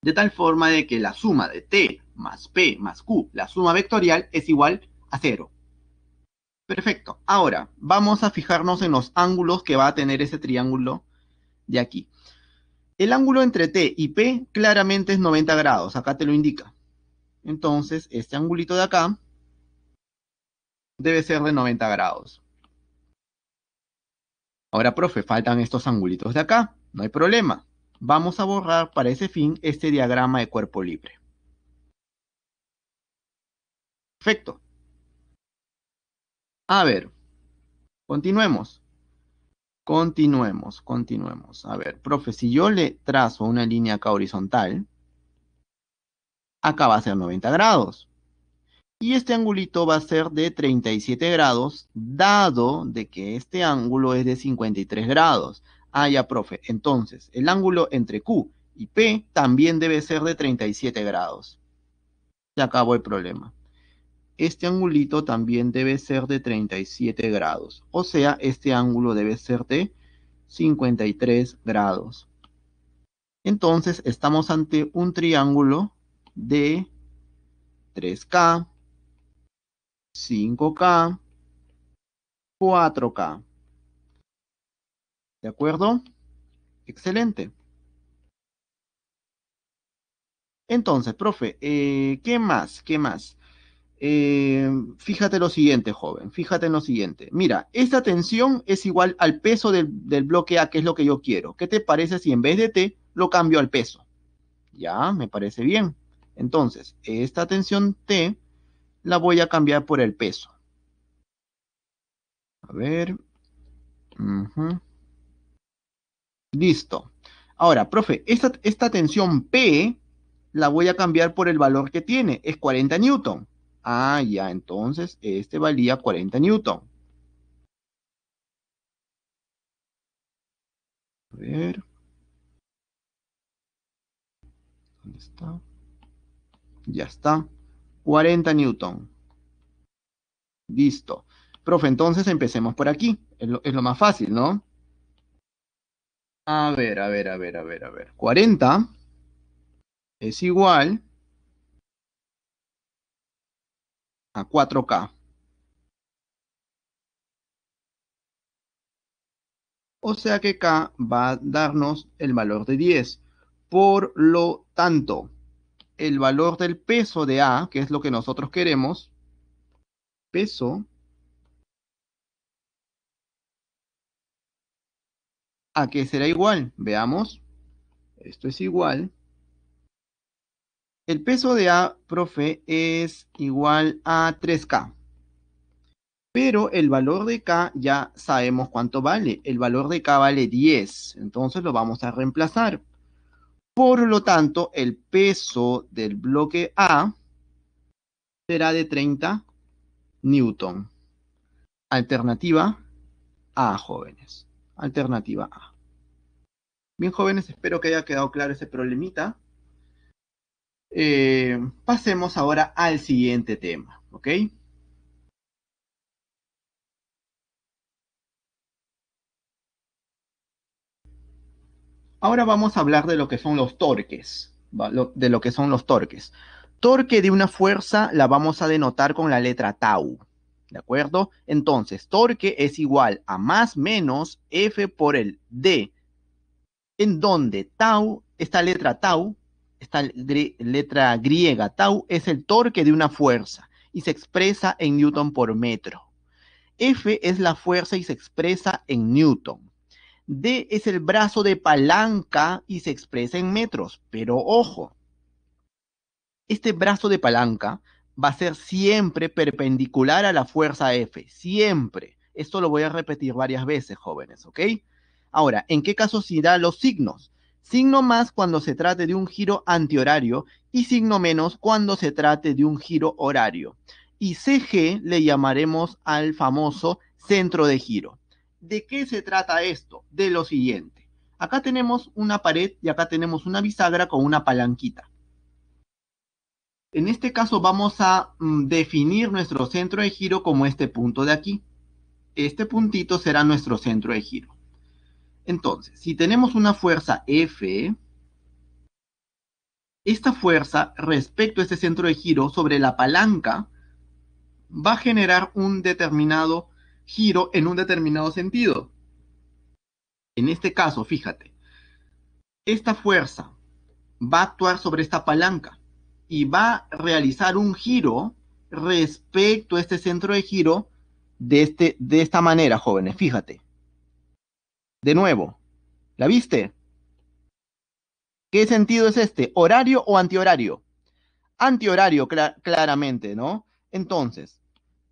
de tal forma de que la suma de t más p más q, la suma vectorial, es igual a cero. Perfecto. Ahora, vamos a fijarnos en los ángulos que va a tener ese triángulo de aquí. El ángulo entre T y P claramente es 90 grados, acá te lo indica. Entonces, este angulito de acá debe ser de 90 grados. Ahora, profe, faltan estos angulitos de acá, no hay problema. Vamos a borrar para ese fin este diagrama de cuerpo libre. Perfecto. A ver, continuemos. Continuemos, continuemos. A ver, profe, si yo le trazo una línea acá horizontal, acá va a ser 90 grados. Y este angulito va a ser de 37 grados, dado de que este ángulo es de 53 grados. Ah, ya, profe. Entonces, el ángulo entre Q y P también debe ser de 37 grados. Se acabó el problema. Este angulito también debe ser de 37 grados. O sea, este ángulo debe ser de 53 grados. Entonces, estamos ante un triángulo de 3K, 5K, 4K. ¿De acuerdo? Excelente. Entonces, profe, eh, ¿qué más? ¿Qué más? Eh, fíjate lo siguiente, joven, fíjate lo siguiente. Mira, esta tensión es igual al peso del, del, bloque A, que es lo que yo quiero. ¿Qué te parece si en vez de T lo cambio al peso? Ya, me parece bien. Entonces, esta tensión T la voy a cambiar por el peso. A ver. Listo. Ahora, profe, esta, esta tensión P la voy a cambiar por el valor que tiene, es 40 newton. Ah, ya, entonces este valía 40 newton. A ver. ¿Dónde está? Ya está. 40 newton. Listo. Profe, entonces empecemos por aquí. Es lo, más fácil, ¿no? A ver, a ver, a ver, a ver, a ver. 40 es igual a 4K. O sea que K va a darnos el valor de 10. Por lo tanto, el valor del peso de A, que es lo que nosotros queremos, peso a qué será igual. Veamos. Esto es igual. El peso de A, profe, es igual a 3K. Pero el valor de K ya sabemos cuánto vale. El valor de K vale 10. Entonces lo vamos a reemplazar. Por lo tanto, el peso del bloque A será de 30 newton. Alternativa A, jóvenes. Alternativa A. Bien, jóvenes, espero que haya quedado claro ese problemita. Eh, pasemos ahora al siguiente tema, ¿ok? Ahora vamos a hablar de lo que son los torques, de lo que son los torques. Torque de una fuerza la vamos a denotar con la letra tau, ¿de acuerdo? Entonces, torque es igual a más menos F por el D, en donde tau, esta letra tau, esta letra griega tau, es el torque de una fuerza y se expresa en newton por metro. F es la fuerza y se expresa en newton. D es el brazo de palanca y se expresa en metros, pero ojo, este brazo de palanca va a ser siempre perpendicular a la fuerza F, siempre. Esto lo voy a repetir varias veces, jóvenes, ¿ok? Ahora, ¿en qué caso se da los signos? Signo más cuando se trate de un giro antihorario y signo menos cuando se trate de un giro horario. Y CG le llamaremos al famoso centro de giro. ¿De qué se trata esto? De lo siguiente. Acá tenemos una pared y acá tenemos una bisagra con una palanquita. En este caso vamos a mm, definir nuestro centro de giro como este punto de aquí. Este puntito será nuestro centro de giro. Entonces, si tenemos una fuerza F, esta fuerza respecto a este centro de giro sobre la palanca va a generar un determinado giro en un determinado sentido. En este caso, fíjate, esta fuerza va a actuar sobre esta palanca y va a realizar un giro respecto a este centro de giro de, este, de esta manera, jóvenes, fíjate. De nuevo, ¿la viste? ¿Qué sentido es este? ¿Horario o antihorario? Antihorario, claramente, ¿no? Entonces,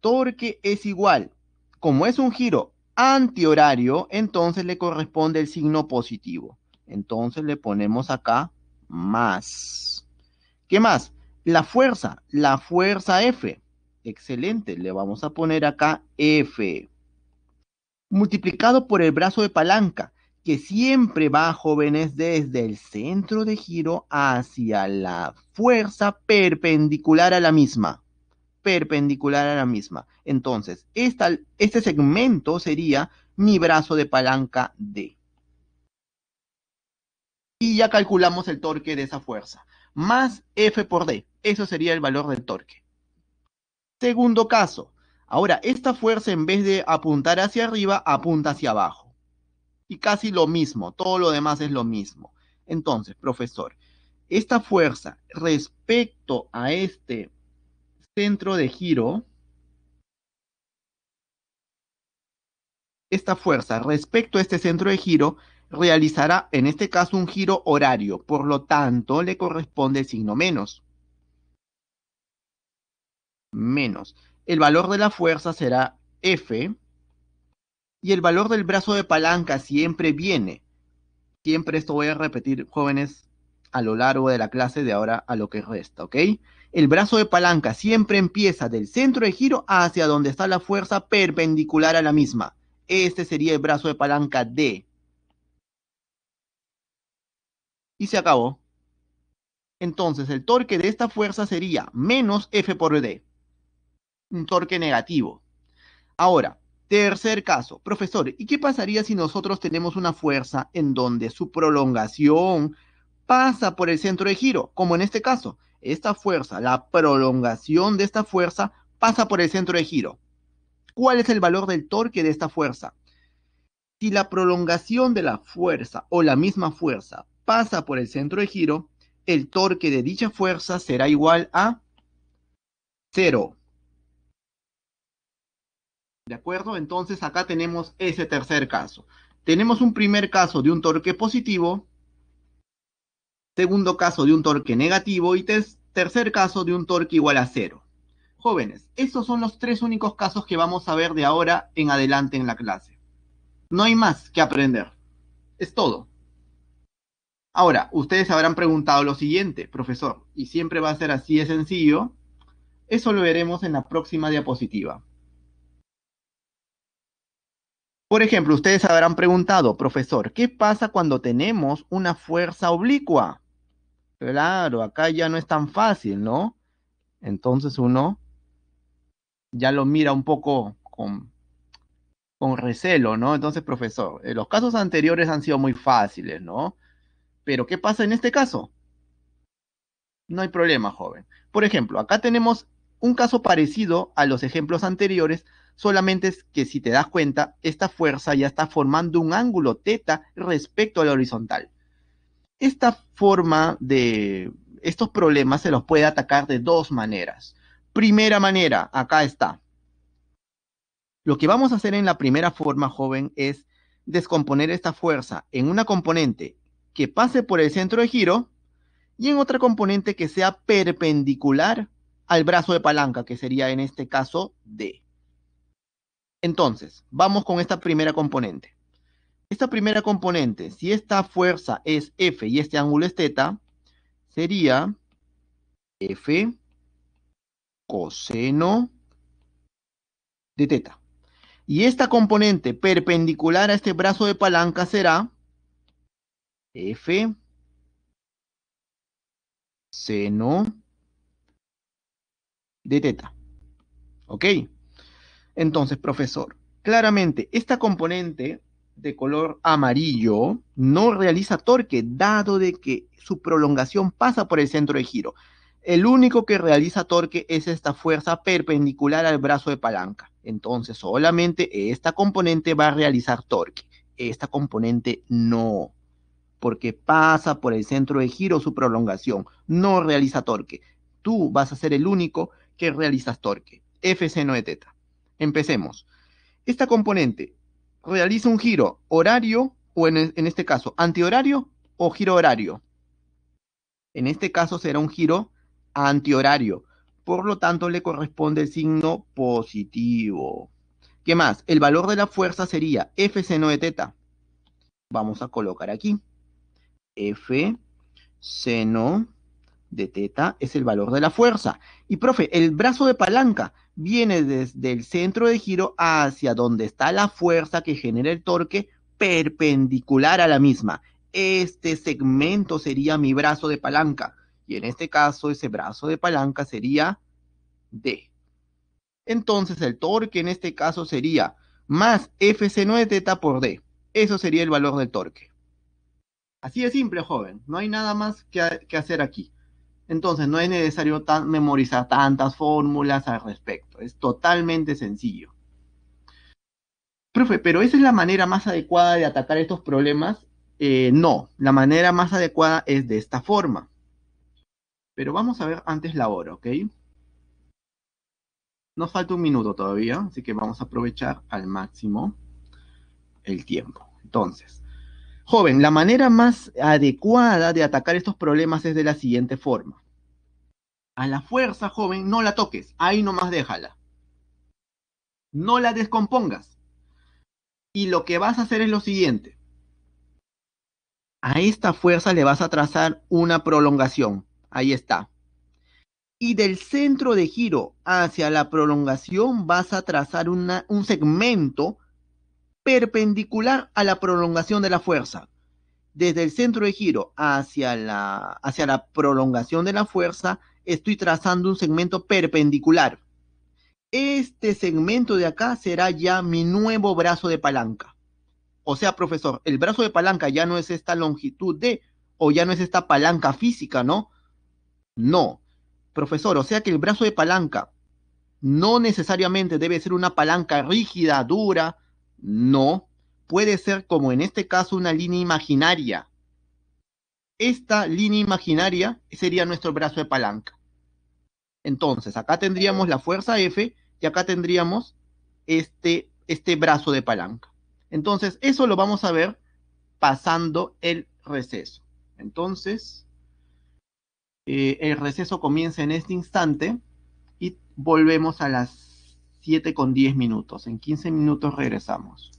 torque es igual como es un giro antihorario, entonces le corresponde el signo positivo. Entonces le ponemos acá más. ¿Qué más? La fuerza, la fuerza F. Excelente, le vamos a poner acá F. Multiplicado por el brazo de palanca, que siempre va, jóvenes, desde el centro de giro hacia la fuerza perpendicular a la misma perpendicular a la misma. Entonces, este segmento sería mi brazo de palanca D. Y ya calculamos el torque de esa fuerza. Más F por D. Eso sería el valor del torque. Segundo caso. Ahora, esta fuerza en vez de apuntar hacia arriba, apunta hacia abajo. Y casi lo mismo, todo lo demás es lo mismo. Entonces, profesor, esta fuerza respecto a este centro de giro esta fuerza respecto a este centro de giro realizará en este caso un giro horario, por lo tanto le corresponde el signo menos. Menos. El valor de la fuerza será F y el valor del brazo de palanca siempre viene. Siempre esto voy a repetir, jóvenes, a lo largo de la clase de ahora a lo que resta, ¿ok? El brazo de palanca siempre empieza del centro de giro hacia donde está la fuerza perpendicular a la misma. Este sería el brazo de palanca D. Y se acabó. Entonces el torque de esta fuerza sería menos F por D. Un torque negativo. Ahora, tercer caso. Profesor, ¿y qué pasaría si nosotros tenemos una fuerza en donde su prolongación pasa por el centro de giro? Como en este caso. Esta fuerza, la prolongación de esta fuerza, pasa por el centro de giro. ¿Cuál es el valor del torque de esta fuerza? Si la prolongación de la fuerza o la misma fuerza pasa por el centro de giro, el torque de dicha fuerza será igual a cero. ¿De acuerdo? Entonces acá tenemos ese tercer caso. Tenemos un primer caso de un torque positivo, segundo caso de un torque negativo y Tercer caso de un torque igual a cero. Jóvenes, esos son los tres únicos casos que vamos a ver de ahora en adelante en la clase. No hay más que aprender. Es todo. Ahora, ustedes habrán preguntado lo siguiente, profesor, y siempre va a ser así de sencillo. Eso lo veremos en la próxima diapositiva. Por ejemplo, ustedes habrán preguntado, profesor, ¿qué pasa cuando tenemos una fuerza oblicua? Claro, acá ya no es tan fácil, ¿no? Entonces uno ya lo mira un poco con, con recelo, ¿no? Entonces, profesor, eh, los casos anteriores han sido muy fáciles, ¿no? Pero, ¿qué pasa en este caso? No hay problema, joven. Por ejemplo, acá tenemos un caso parecido a los ejemplos anteriores, solamente es que si te das cuenta, esta fuerza ya está formando un ángulo teta respecto al horizontal esta forma de estos problemas se los puede atacar de dos maneras. Primera manera, acá está. Lo que vamos a hacer en la primera forma, joven, es descomponer esta fuerza en una componente que pase por el centro de giro y en otra componente que sea perpendicular al brazo de palanca, que sería en este caso D. Entonces, vamos con esta primera componente. Esta primera componente, si esta fuerza es F y este ángulo es θ, sería F coseno de teta. Y esta componente perpendicular a este brazo de palanca será F seno de teta. ¿Ok? Entonces, profesor, claramente esta componente de color amarillo no realiza torque, dado de que su prolongación pasa por el centro de giro. El único que realiza torque es esta fuerza perpendicular al brazo de palanca. Entonces solamente esta componente va a realizar torque. Esta componente no, porque pasa por el centro de giro su prolongación. No realiza torque. Tú vas a ser el único que realizas torque. F seno de teta. Empecemos. Esta componente realiza un giro horario o en, e-, en este caso antihorario o giro horario. En este caso será un giro antihorario. Por lo tanto, le corresponde el signo positivo. ¿Qué más? El valor de la fuerza sería F seno de teta. Vamos a colocar aquí. F seno de teta es el valor de la fuerza. Y profe, el brazo de palanca, viene desde el centro de giro hacia donde está la fuerza que genera el torque perpendicular a la misma. Este segmento sería mi brazo de palanca y en este caso ese brazo de palanca sería D. Entonces el torque en este caso sería más FC9 θ por D. Eso sería el valor del torque. Así de simple, joven. No hay nada más que hacer aquí. Entonces no es necesario memorizar tantas fórmulas al respecto. Es totalmente sencillo. Profe, pero esa es la manera más adecuada de atacar estos problemas. Eh, no, la manera más adecuada es de esta forma. Pero vamos a ver antes la hora, ¿ok? Nos falta un minuto todavía, así que vamos a aprovechar al máximo el tiempo. Entonces, Joven, la manera más adecuada de atacar estos problemas es de la siguiente forma. A la fuerza, joven, no la toques, ahí nomás déjala. No la descompongas. Y lo que vas a hacer es lo siguiente. A esta fuerza le vas a trazar una prolongación. Ahí está. Y del centro de giro hacia la prolongación vas a trazar un segmento perpendicular a la prolongación de la fuerza. Desde el centro de giro hacia la, hacia la prolongación de la fuerza, estoy trazando un segmento perpendicular. Este segmento de acá será ya mi nuevo brazo de palanca. O sea, profesor, el brazo de palanca ya no es esta longitud de, o ya no es esta palanca física, ¿no? No. Profesor, o sea que el brazo de palanca no necesariamente debe ser una palanca rígida, dura, no, puede ser como en este caso una línea imaginaria. Esta línea imaginaria sería nuestro brazo de palanca. Entonces, acá tendríamos la fuerza F y acá tendríamos este, este brazo de palanca. Entonces, eso lo vamos a ver pasando el receso. Entonces, eh, el receso comienza en este instante y volvemos a las 7 con 10 minutos. En 15 minutos regresamos.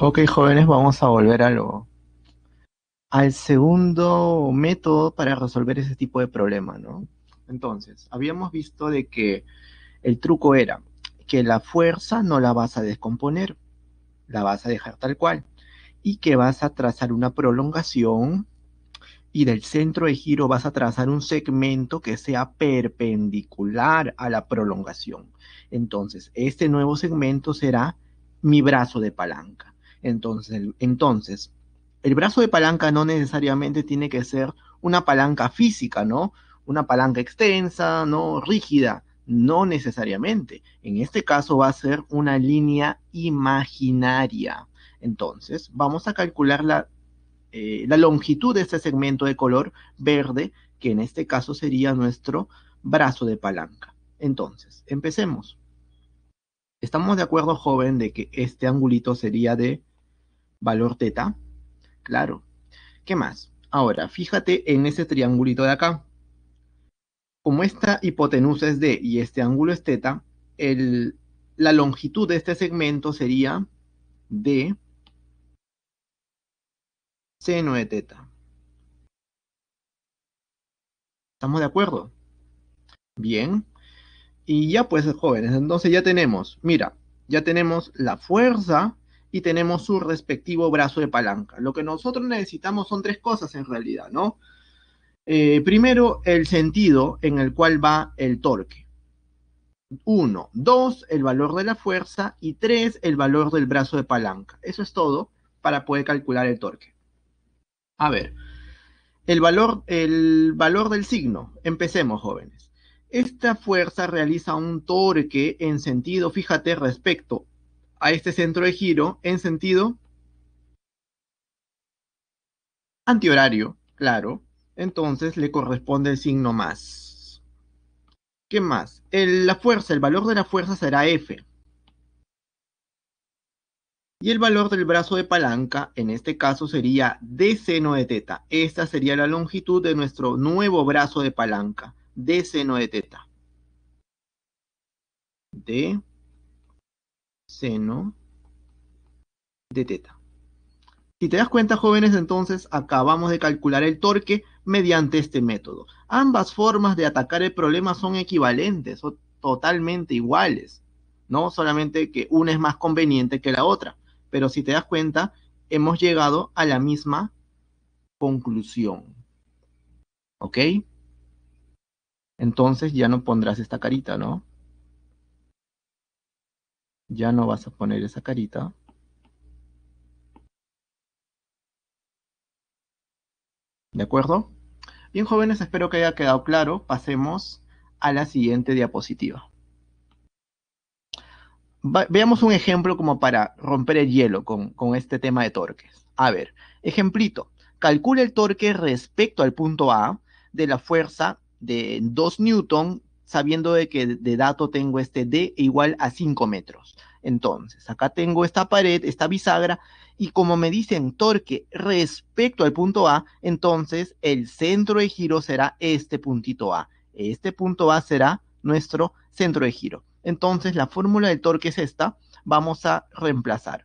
Ok, jóvenes, vamos a volver a al segundo método para resolver ese tipo de problema, ¿no? Entonces, habíamos visto de que el truco era que la fuerza no la vas a descomponer, la vas a dejar tal cual, y que vas a trazar una prolongación y del centro de giro vas a trazar un segmento que sea perpendicular a la prolongación. Entonces, este nuevo segmento será mi brazo de palanca. Entonces el, entonces, el brazo de palanca no necesariamente tiene que ser una palanca física, ¿no? Una palanca extensa, ¿no? Rígida. No necesariamente. En este caso va a ser una línea imaginaria. Entonces, vamos a calcular la, eh, la longitud de este segmento de color verde, que en este caso sería nuestro brazo de palanca. Entonces, empecemos. Estamos de acuerdo, joven, de que este angulito sería de valor teta. Claro. ¿Qué más? Ahora, fíjate en ese triangulito de acá. Como esta hipotenusa es D y este ángulo es teta, la longitud de este segmento sería D seno de teta. ¿Estamos de acuerdo? Bien. Y ya pues, jóvenes, entonces ya tenemos, mira, ya tenemos la fuerza y tenemos su respectivo brazo de palanca. Lo que nosotros necesitamos son tres cosas en realidad, ¿no? Eh, primero, el sentido en el cual va el torque. Uno. Dos, el valor de la fuerza. Y tres, el valor del brazo de palanca. Eso es todo para poder calcular el torque. A ver, el valor, el valor del signo. Empecemos, jóvenes. Esta fuerza realiza un torque en sentido, fíjate, respecto a este centro de giro en sentido antihorario, claro. Entonces le corresponde el signo más. ¿Qué más? la fuerza, el valor de la fuerza será F. Y el valor del brazo de palanca, en este caso, sería D seno de teta. Esta sería la longitud de nuestro nuevo brazo de palanca, D seno de teta. D seno de teta. Si te das cuenta, jóvenes, entonces acabamos de calcular el torque mediante este método. Ambas formas de atacar el problema son equivalentes, son totalmente iguales, ¿no? Solamente que una es más conveniente que la otra. Pero si te das cuenta, hemos llegado a la misma conclusión. ¿Ok? Entonces ya no pondrás esta carita, ¿no? ¿Ya no vas a poner esa carita? ¿De acuerdo? Bien jóvenes, espero que haya quedado claro. Pasemos a la siguiente diapositiva. veamos un ejemplo como para romper el hielo con, con este tema de torques. A ver, ejemplito. Calcula el torque respecto al punto A de la fuerza de 2 newton sabiendo de que de dato tengo este D igual a 5 metros. Entonces, acá tengo esta pared, esta bisagra, y como me dicen torque respecto al punto A, entonces el centro de giro será este puntito A. Este punto A será nuestro centro de giro. Entonces, la fórmula del torque es esta. Vamos a reemplazar.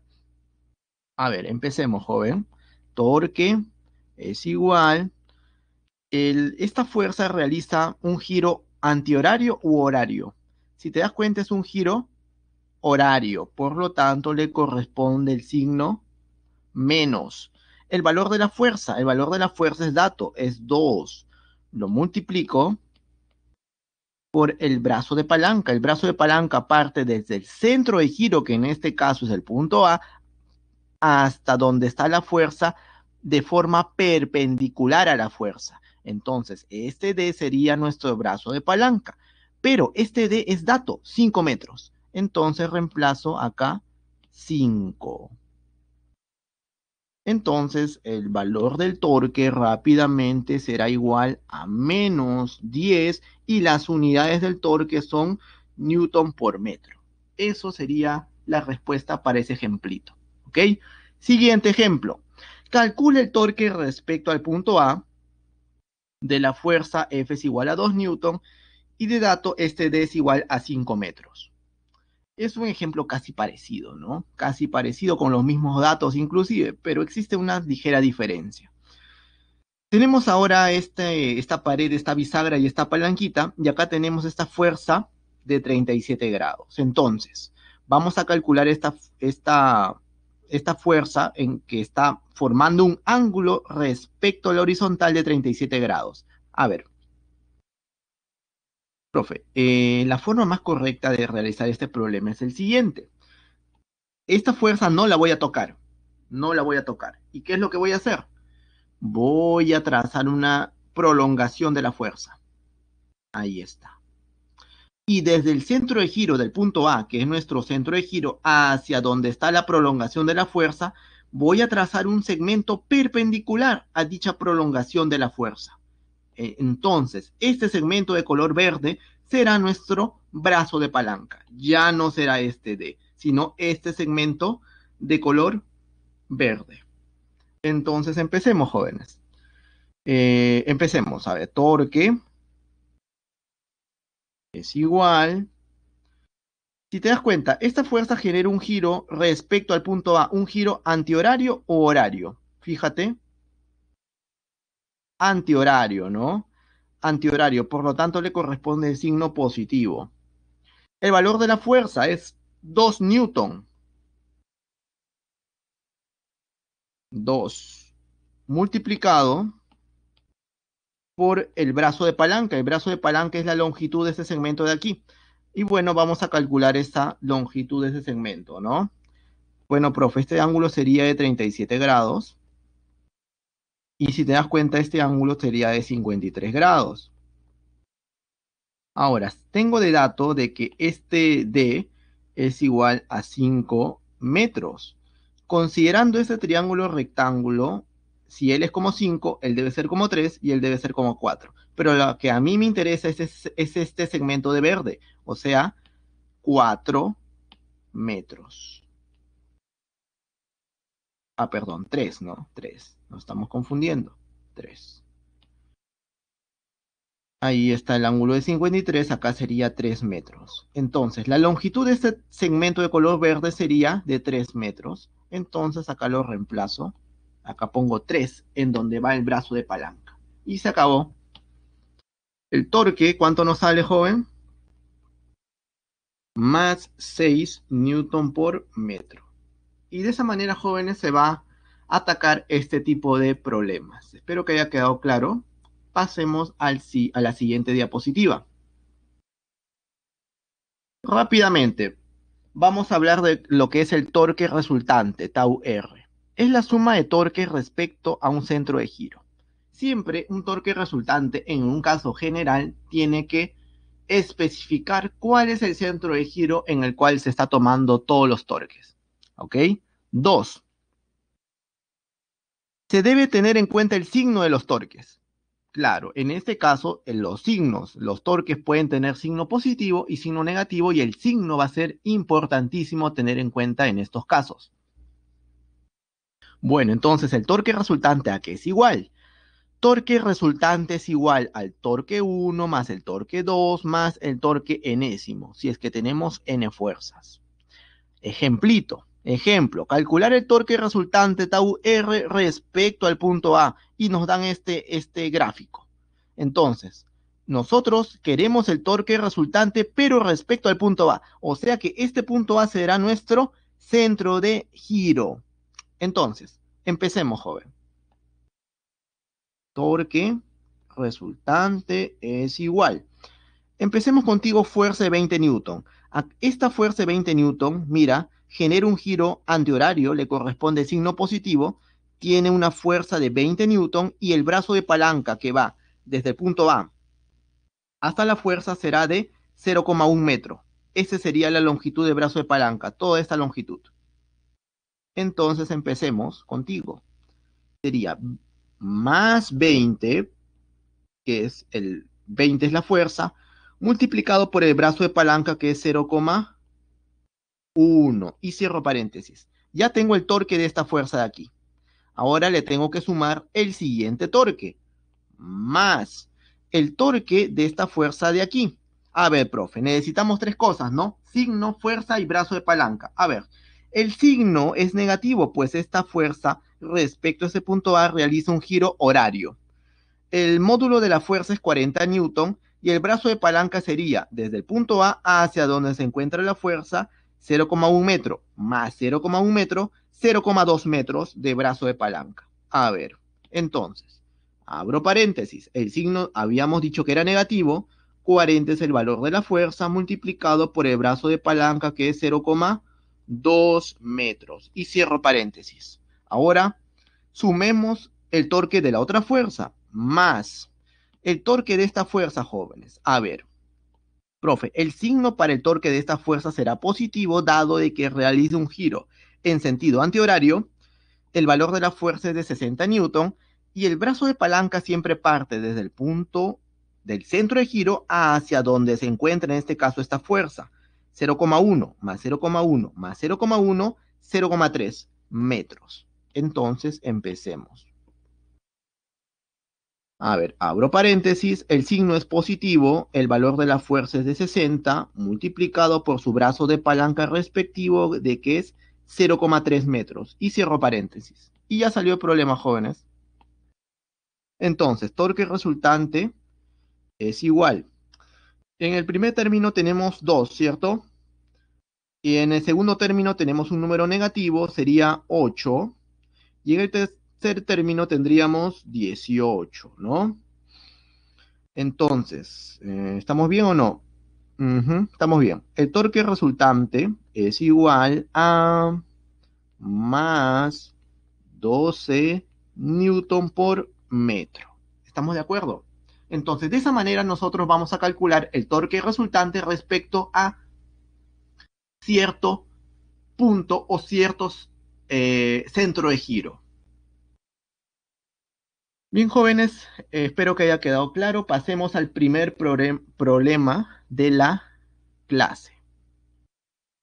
A ver, empecemos, joven. Torque es igual. esta fuerza realiza un giro antihorario u horario. Si te das cuenta es un giro horario, por lo tanto le corresponde el signo menos. El valor de la fuerza, el valor de la fuerza es dato, es 2. Lo multiplico por el brazo de palanca. El brazo de palanca parte desde el centro de giro, que en este caso es el punto A, hasta donde está la fuerza de forma perpendicular a la fuerza. Entonces, este D sería nuestro brazo de palanca, pero este D es dato, 5 metros. Entonces reemplazo acá 5. Entonces el valor del torque rápidamente será igual a menos 10 y las unidades del torque son newton por metro. Eso sería la respuesta para ese ejemplito. ¿Ok? Siguiente ejemplo. Calcule el torque respecto al punto A de la fuerza F es igual a 2 newton y de dato este D es igual a 5 metros. Es un ejemplo casi parecido, ¿no? Casi parecido con los mismos datos inclusive, pero existe una ligera diferencia. Tenemos ahora este, esta pared, esta bisagra y esta palanquita, y acá tenemos esta fuerza de 37 grados. Entonces, vamos a calcular esta, esta esta fuerza en que está formando un ángulo respecto al horizontal de 37 grados. A ver, profe, eh, la forma más correcta de realizar este problema es el siguiente. Esta fuerza no la voy a tocar, no la voy a tocar. ¿Y qué es lo que voy a hacer? Voy a trazar una prolongación de la fuerza. Ahí está y desde el centro de giro del punto A, que es nuestro centro de giro, hacia donde está la prolongación de la fuerza, voy a trazar un segmento perpendicular a dicha prolongación de la fuerza. Eh, entonces, este segmento de color verde será nuestro brazo de palanca. Ya no será este D, sino este segmento de color verde. Entonces, empecemos, jóvenes. Eh, empecemos, a ver, torque es igual. Si te das cuenta, esta fuerza genera un giro respecto al punto A, un giro antihorario o horario. Fíjate. Antihorario, ¿no? Antihorario, por lo tanto le corresponde el signo positivo. El valor de la fuerza es 2 newton. 2 multiplicado por el brazo de palanca. El brazo de palanca es la longitud de este segmento de aquí. Y bueno, vamos a calcular esa longitud de ese segmento, ¿no? Bueno, profe, este ángulo sería de 37 grados. Y si te das cuenta, este ángulo sería de 53 grados. Ahora, tengo de dato de que este D es igual a 5 metros. Considerando este triángulo rectángulo, si él es como 5, él debe ser como 3 y él debe ser como 4. Pero lo que a mí me interesa es, este segmento de verde, o sea, 4 metros. Ah, perdón, 3, ¿no? 3. Nos estamos confundiendo. 3. Ahí está el ángulo de 53, acá sería 3 metros. Entonces, la longitud de este segmento de color verde sería de 3 metros. Entonces, acá lo reemplazo acá pongo 3, en donde va el brazo de palanca. Y se acabó. El torque, ¿cuánto nos sale, joven? Más 6 newton por metro. Y de esa manera, jóvenes, se va a atacar este tipo de problemas. Espero que haya quedado claro. Pasemos a la siguiente diapositiva. Rápidamente, vamos a hablar de lo que es el torque resultante, tau R es la suma de torques respecto a un centro de giro. Siempre un torque resultante en un caso general tiene que especificar cuál es el centro de giro en el cual se está tomando todos los torques. ¿Ok? Dos. Se debe tener en cuenta el signo de los torques. Claro, en este caso, en los signos, los torques pueden tener signo positivo y signo negativo y el signo va a ser importantísimo tener en cuenta en estos casos. Bueno, entonces el torque resultante a qué es igual. Torque resultante es igual al torque 1 más el torque 2 más el torque enésimo, si es que tenemos n fuerzas. Ejemplito. Ejemplo, calcular el torque resultante tau r respecto al punto A y nos dan este, este gráfico. Entonces, nosotros queremos el torque resultante pero respecto al punto A, o sea que este punto A será nuestro centro de giro. Entonces, empecemos, joven. Torque resultante es igual. Empecemos contigo fuerza de 20 newton. esta fuerza de 20 newton, mira, genera un giro antihorario, le corresponde signo positivo, tiene una fuerza de 20 newton y el brazo de palanca que va desde el punto A hasta la fuerza será de 0,1 metro. Esa sería la longitud de brazo de palanca, toda esta longitud. Entonces empecemos contigo. Sería más 20, que es el 20 es la fuerza, multiplicado por el brazo de palanca que es 0,1. Y cierro paréntesis. Ya tengo el torque de esta fuerza de aquí. Ahora le tengo que sumar el siguiente torque, más el torque de esta fuerza de aquí. A ver, profe, necesitamos tres cosas, ¿no? Signo, fuerza y brazo de palanca. A ver, el signo es negativo, pues esta fuerza respecto a ese punto A realiza un giro horario. El módulo de la fuerza es 40 newton y el brazo de palanca sería desde el punto A hacia donde se encuentra la fuerza 0,1 metro más 0,1 metro, 0,2 metros de brazo de palanca. A ver, entonces, abro paréntesis, el signo habíamos dicho que era negativo, 40 es el valor de la fuerza multiplicado por el brazo de palanca que es 0,1 2 metros. Y cierro paréntesis. Ahora, sumemos el torque de la otra fuerza, más el torque de esta fuerza, jóvenes. A ver, profe, el signo para el torque de esta fuerza será positivo dado de que realice un giro en sentido antihorario, el valor de la fuerza es de 60 newton y el brazo de palanca siempre parte desde el punto del centro de giro hacia donde se encuentra en este caso esta fuerza. 0,1 más 0,1 más 0,1, 0,3 metros. Entonces, empecemos. A ver, abro paréntesis, el signo es positivo, el valor de la fuerza es de 60, multiplicado por su brazo de palanca respectivo de que es 0,3 metros. Y cierro paréntesis. Y ya salió el problema, jóvenes. Entonces, torque resultante es igual en el primer término tenemos 2, ¿cierto? Y en el segundo término tenemos un número negativo, sería 8. Y en el tercer término tendríamos 18, ¿no? Entonces, eh, ¿estamos bien o no? estamos bien. El torque resultante es igual a más 12 newton por metro. ¿Estamos de acuerdo? Entonces, de esa manera nosotros vamos a calcular el torque resultante respecto a cierto punto o ciertos eh, centro de giro. Bien, jóvenes, espero que haya quedado claro. Pasemos al primer problema de la clase.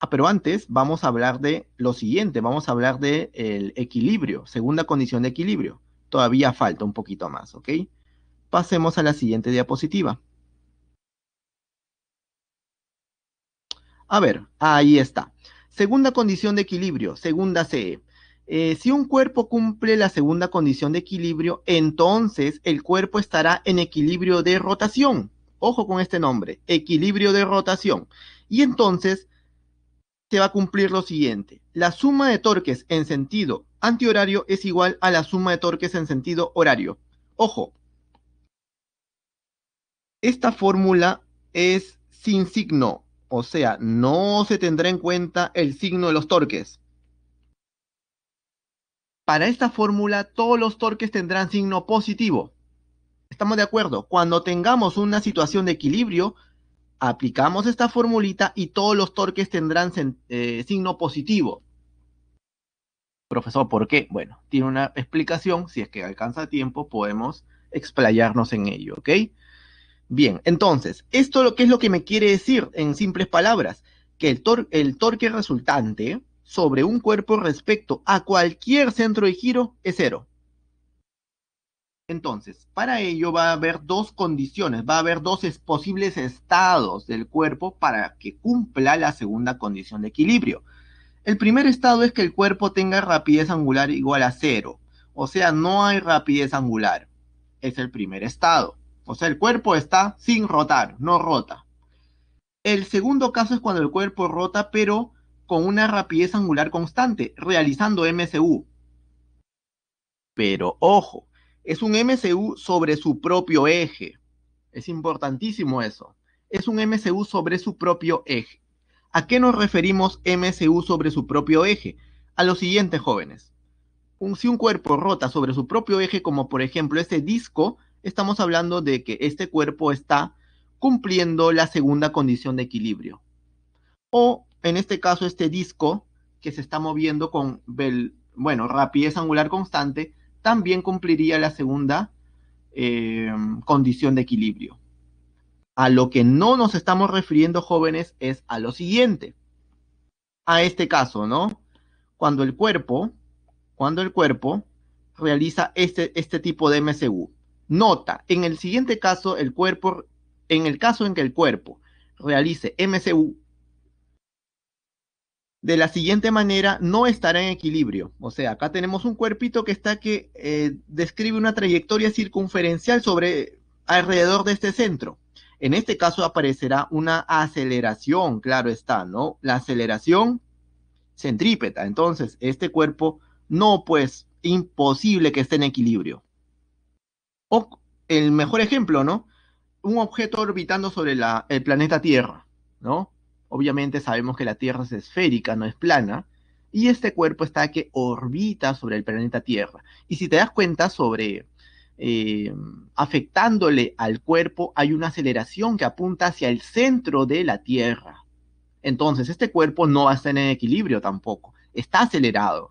Ah, pero antes vamos a hablar de lo siguiente, vamos a hablar del equilibrio, segunda condición de equilibrio. Todavía falta un poquito más, ¿ok? Pasemos a la siguiente diapositiva. A ver, ahí está. Segunda condición de equilibrio, segunda CE. Eh, si un cuerpo cumple la segunda condición de equilibrio, entonces el cuerpo estará en equilibrio de rotación. Ojo con este nombre, equilibrio de rotación. Y entonces se va a cumplir lo siguiente. La suma de torques en sentido antihorario es igual a la suma de torques en sentido horario. Ojo, esta fórmula es sin signo, o sea, no se tendrá en cuenta el signo de los torques. Para esta fórmula, todos los torques tendrán signo positivo. ¿Estamos de acuerdo? Cuando tengamos una situación de equilibrio, aplicamos esta formulita y todos los torques tendrán eh, signo positivo. Profesor, ¿por qué? Bueno, tiene una explicación. Si es que alcanza tiempo, podemos explayarnos en ello, ¿ok? Bien, entonces, esto lo que es lo que me quiere decir en simples palabras, que el, el torque resultante sobre un cuerpo respecto a cualquier centro de giro es cero. Entonces, para ello va a haber dos condiciones, va a haber dos posibles estados del cuerpo para que cumpla la segunda condición de equilibrio. El primer estado es que el cuerpo tenga rapidez angular igual a cero, o sea, no hay rapidez angular. Es el primer estado. O sea, el cuerpo está sin rotar, no rota. El segundo caso es cuando el cuerpo rota, pero con una rapidez angular constante, realizando MCU. Pero ojo, es un MCU sobre su propio eje. Es importantísimo eso. Es un MCU sobre su propio eje. ¿A qué nos referimos MCU sobre su propio eje? A lo siguiente, jóvenes. si un cuerpo rota sobre su propio eje, como por ejemplo ese disco, estamos hablando de que este cuerpo está cumpliendo la segunda condición de equilibrio. O en este caso, este disco que se está moviendo con bueno, rapidez angular constante, también cumpliría la segunda em, condición de equilibrio. A lo que no nos estamos refiriendo, jóvenes, es a lo siguiente. A este caso, ¿no? Cuando el cuerpo, cuando el cuerpo realiza este, este tipo de MCU. Nota, en el siguiente caso, el cuerpo, en el caso en que el cuerpo realice MCU, de la siguiente manera no estará en equilibrio. O sea, acá tenemos un cuerpito que está que eh, describe una trayectoria circunferencial sobre alrededor de este centro. En este caso aparecerá una aceleración, claro está, ¿no? La aceleración centrípeta. Entonces, este cuerpo no, pues, imposible que esté en equilibrio. O el mejor ejemplo, ¿no? Un objeto orbitando sobre el planeta Tierra, ¿no? Obviamente sabemos que la Tierra es esférica, no es plana, y este cuerpo está que orbita sobre el planeta Tierra. Y si te das cuenta sobre eh, afectándole al cuerpo, hay una aceleración que apunta hacia el centro de la Tierra. Entonces, este cuerpo no va a estar en equilibrio tampoco, está acelerado.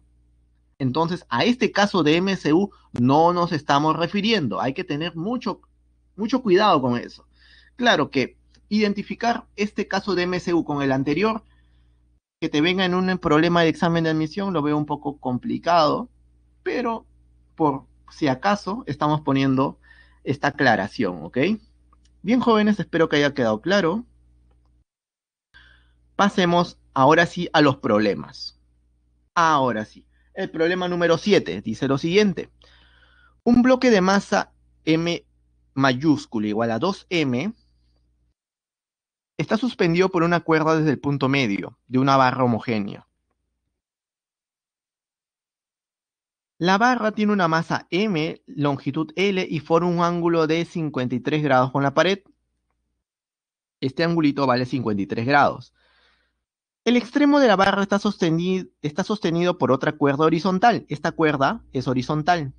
Entonces, a este caso de MCU no nos estamos refiriendo. Hay que tener mucho, mucho cuidado con eso. Claro que identificar este caso de MSU con el anterior, que te venga en un problema de examen de admisión, lo veo un poco complicado, pero por si acaso estamos poniendo esta aclaración, ¿ok? Bien jóvenes, espero que haya quedado claro. Pasemos ahora sí a los problemas. Ahora sí. El problema número 7 dice lo siguiente. Un bloque de masa M mayúscula igual a 2M está suspendido por una cuerda desde el punto medio de una barra homogénea. La barra tiene una masa M, longitud L y forma un ángulo de 53 grados con la pared. Este angulito vale 53 grados. El extremo de la barra está sostenido, está sostenido por otra cuerda horizontal. Esta cuerda es horizontal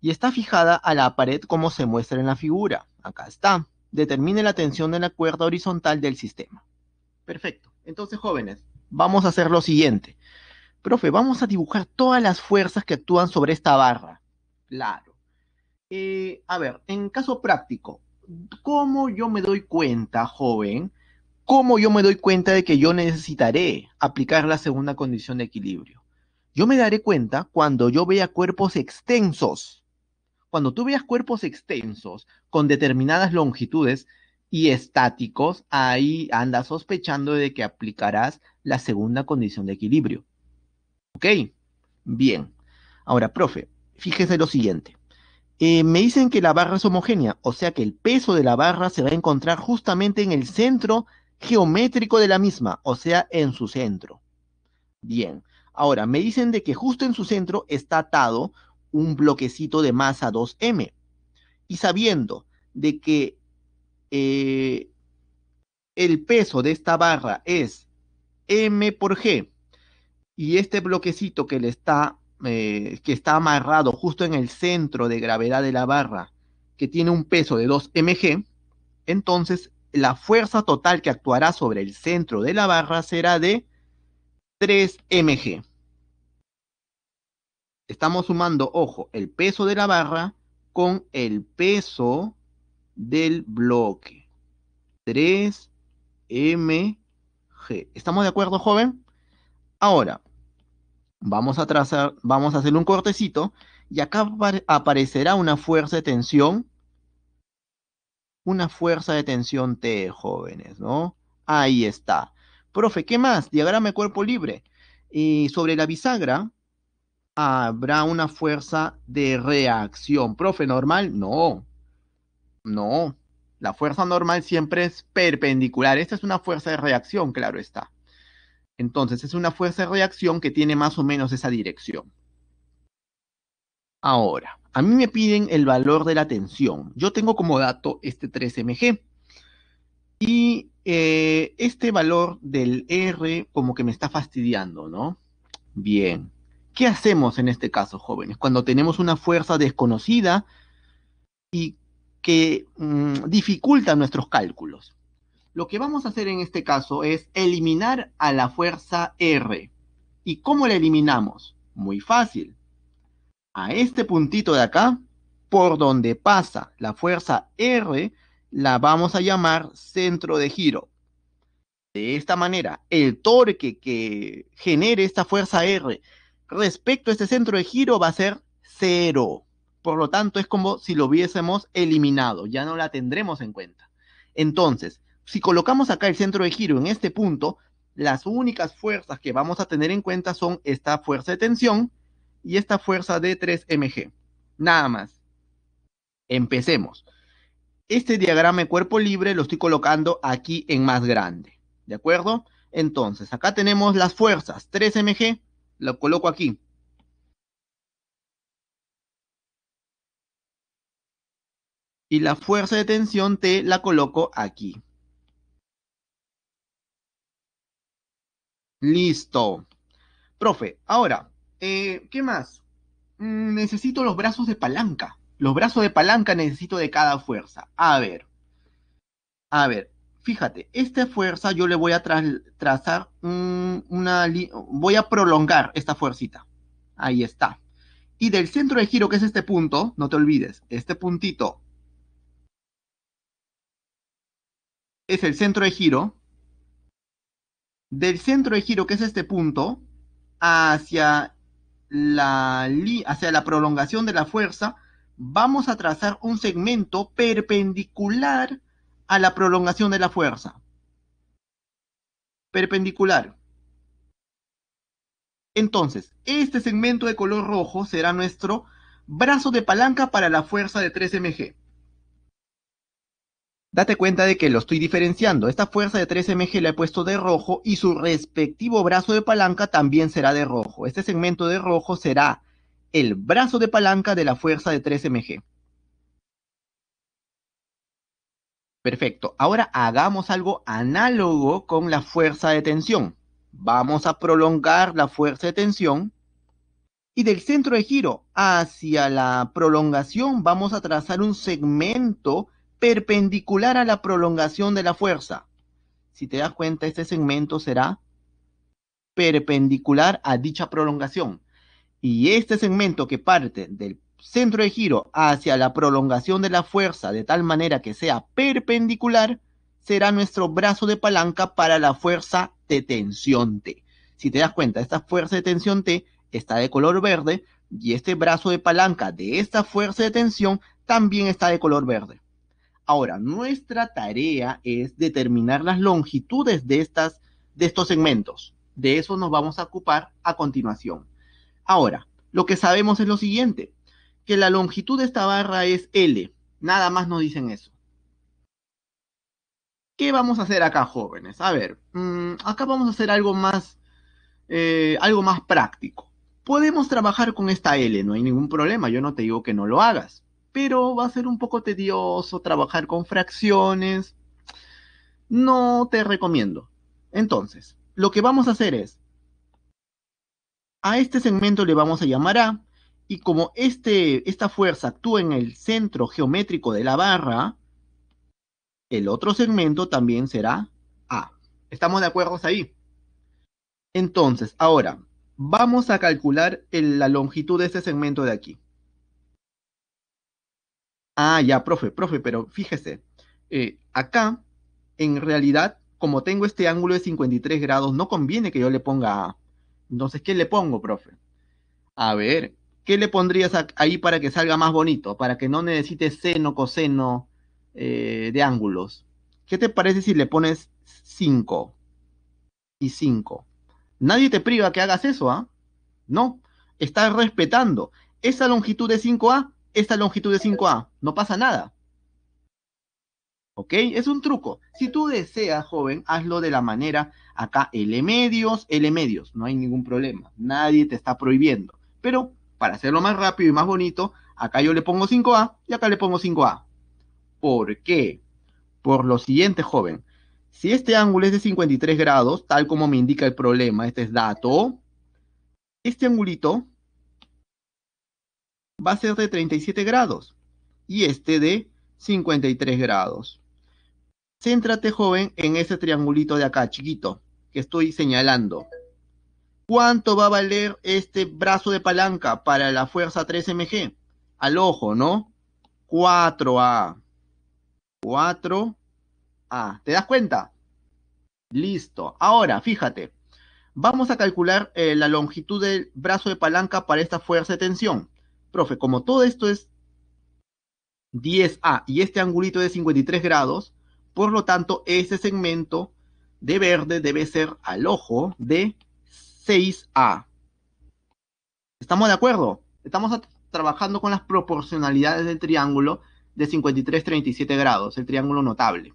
y está fijada a la pared como se muestra en la figura. Acá está. Determine la tensión de la cuerda horizontal del sistema. Perfecto. Entonces, jóvenes, vamos a hacer lo siguiente. Profe, vamos a dibujar todas las fuerzas que actúan sobre esta barra. Claro. Eh, a ver, en caso práctico, ¿cómo yo me doy cuenta, joven, ¿Cómo yo me doy cuenta de que yo necesitaré aplicar la segunda condición de equilibrio? Yo me daré cuenta cuando yo vea cuerpos extensos. Cuando tú veas cuerpos extensos con determinadas longitudes y estáticos, ahí andas sospechando de que aplicarás la segunda condición de equilibrio. ¿Ok? Bien. Ahora, profe, fíjese lo siguiente. Eh, me dicen que la barra es homogénea, o sea que el peso de la barra se va a encontrar justamente en el centro geométrico de la misma, o sea, en su centro. Bien, ahora me dicen de que justo en su centro está atado un bloquecito de masa 2m. Y sabiendo de que eh, el peso de esta barra es m por g, y este bloquecito que le está eh, que está amarrado justo en el centro de gravedad de la barra, que tiene un peso de 2 mg, entonces la fuerza total que actuará sobre el centro de la barra será de 3 mg. Estamos sumando, ojo, el peso de la barra con el peso del bloque. 3 mg. ¿Estamos de acuerdo, joven? Ahora, vamos a trazar, vamos a hacer un cortecito y acá aparecerá una fuerza de tensión una fuerza de tensión T, jóvenes, ¿no? Ahí está. Profe, ¿qué más? Diagrama de cuerpo libre. Y sobre la bisagra habrá una fuerza de reacción. Profe, ¿normal? No. No. La fuerza normal siempre es perpendicular. Esta es una fuerza de reacción, claro está. Entonces, es una fuerza de reacción que tiene más o menos esa dirección. Ahora, a mí me piden el valor de la tensión. Yo tengo como dato este 3MG. Y eh, este valor del R como que me está fastidiando, ¿no? Bien. ¿Qué hacemos en este caso, jóvenes? Cuando tenemos una fuerza desconocida y que mm, dificulta nuestros cálculos. Lo que vamos a hacer en este caso es eliminar a la fuerza R. ¿Y cómo la eliminamos? Muy fácil a este puntito de acá, por donde pasa la fuerza R, la vamos a llamar centro de giro. De esta manera, el torque que genere esta fuerza R respecto a este centro de giro va a ser cero. Por lo tanto, es como si lo hubiésemos eliminado, ya no la tendremos en cuenta. Entonces, si colocamos acá el centro de giro en este punto, las únicas fuerzas que vamos a tener en cuenta son esta fuerza de tensión y esta fuerza de 3mg. Nada más. Empecemos. Este diagrama de cuerpo libre lo estoy colocando aquí en más grande. ¿De acuerdo? Entonces, acá tenemos las fuerzas. 3mg, lo coloco aquí. Y la fuerza de tensión T la coloco aquí. Listo. Profe, ahora, eh, ¿Qué más? Mm, necesito los brazos de palanca. Los brazos de palanca necesito de cada fuerza. A ver. A ver, fíjate, esta fuerza yo le voy a trazar una... Voy a prolongar esta fuercita. Ahí está. Y del centro de giro, que es este punto, no te olvides, este puntito es el centro de giro. Del centro de giro, que es este punto, hacia la, hacia la prolongación de la fuerza, vamos a trazar un segmento perpendicular a la prolongación de la fuerza. Perpendicular. Entonces, este segmento de color rojo será nuestro brazo de palanca para la fuerza de 3 mg. Date cuenta de que lo estoy diferenciando. Esta fuerza de 3 mg la he puesto de rojo y su respectivo brazo de palanca también será de rojo. Este segmento de rojo será el brazo de palanca de la fuerza de 3 mg. Perfecto. Ahora hagamos algo análogo con la fuerza de tensión. Vamos a prolongar la fuerza de tensión y del centro de giro hacia la prolongación vamos a trazar un segmento perpendicular a la prolongación de la fuerza. Si te das cuenta, este segmento será perpendicular a dicha prolongación. Y este segmento que parte del centro de giro hacia la prolongación de la fuerza de tal manera que sea perpendicular, será nuestro brazo de palanca para la fuerza de tensión T. Si te das cuenta, esta fuerza de tensión T está de color verde y este brazo de palanca de esta fuerza de tensión también está de color verde. Ahora, nuestra tarea es determinar las longitudes de, estas, de estos segmentos. De eso nos vamos a ocupar a continuación. Ahora, lo que sabemos es lo siguiente, que la longitud de esta barra es L. Nada más nos dicen eso. ¿Qué vamos a hacer acá, jóvenes? A ver, mm, acá vamos a hacer algo más, eh, algo más práctico. Podemos trabajar con esta L, no hay ningún problema, yo no te digo que no lo hagas pero va a ser un poco tedioso trabajar con fracciones. No te recomiendo. Entonces, lo que vamos a hacer es, a este segmento le vamos a llamar A, y como este, esta fuerza actúa en el centro geométrico de la barra, el otro segmento también será A. ¿Estamos de acuerdo ahí? Entonces, ahora, vamos a calcular la longitud de este segmento de aquí. Ah, ya, profe, profe, pero fíjese, eh, acá, en realidad, como tengo este ángulo de 53 grados, no conviene que yo le ponga A. Entonces, ¿qué le pongo, profe? A ver, ¿qué le pondrías ahí para que salga más bonito? Para que no necesite seno, coseno eh, de ángulos. ¿Qué te parece si le pones 5 y 5? Nadie te priva que hagas eso, ¿ah? No, estás respetando. Esa longitud de 5A esta longitud de 5A. No pasa nada. ¿Ok? Es un truco. Si tú deseas, joven, hazlo de la manera acá, L medios, L medios. No hay ningún problema. Nadie te está prohibiendo. Pero para hacerlo más rápido y más bonito, acá yo le pongo 5A y acá le pongo 5A. ¿Por qué? Por lo siguiente, joven. Si este ángulo es de 53 grados, tal como me indica el problema, este es dato, este angulito va a ser de 37 grados y este de 53 grados. Céntrate, joven, en ese triangulito de acá, chiquito, que estoy señalando. ¿Cuánto va a valer este brazo de palanca para la fuerza 3MG? Al ojo, ¿no? 4A. 4A. ¿Te das cuenta? Listo. Ahora, fíjate. Vamos a calcular eh, la longitud del brazo de palanca para esta fuerza de tensión profe, como todo esto es 10A y este angulito de 53 grados, por lo tanto, ese segmento de verde debe ser al ojo de 6A. ¿Estamos de acuerdo? Estamos trabajando con las proporcionalidades del triángulo de 53-37 grados, el triángulo notable.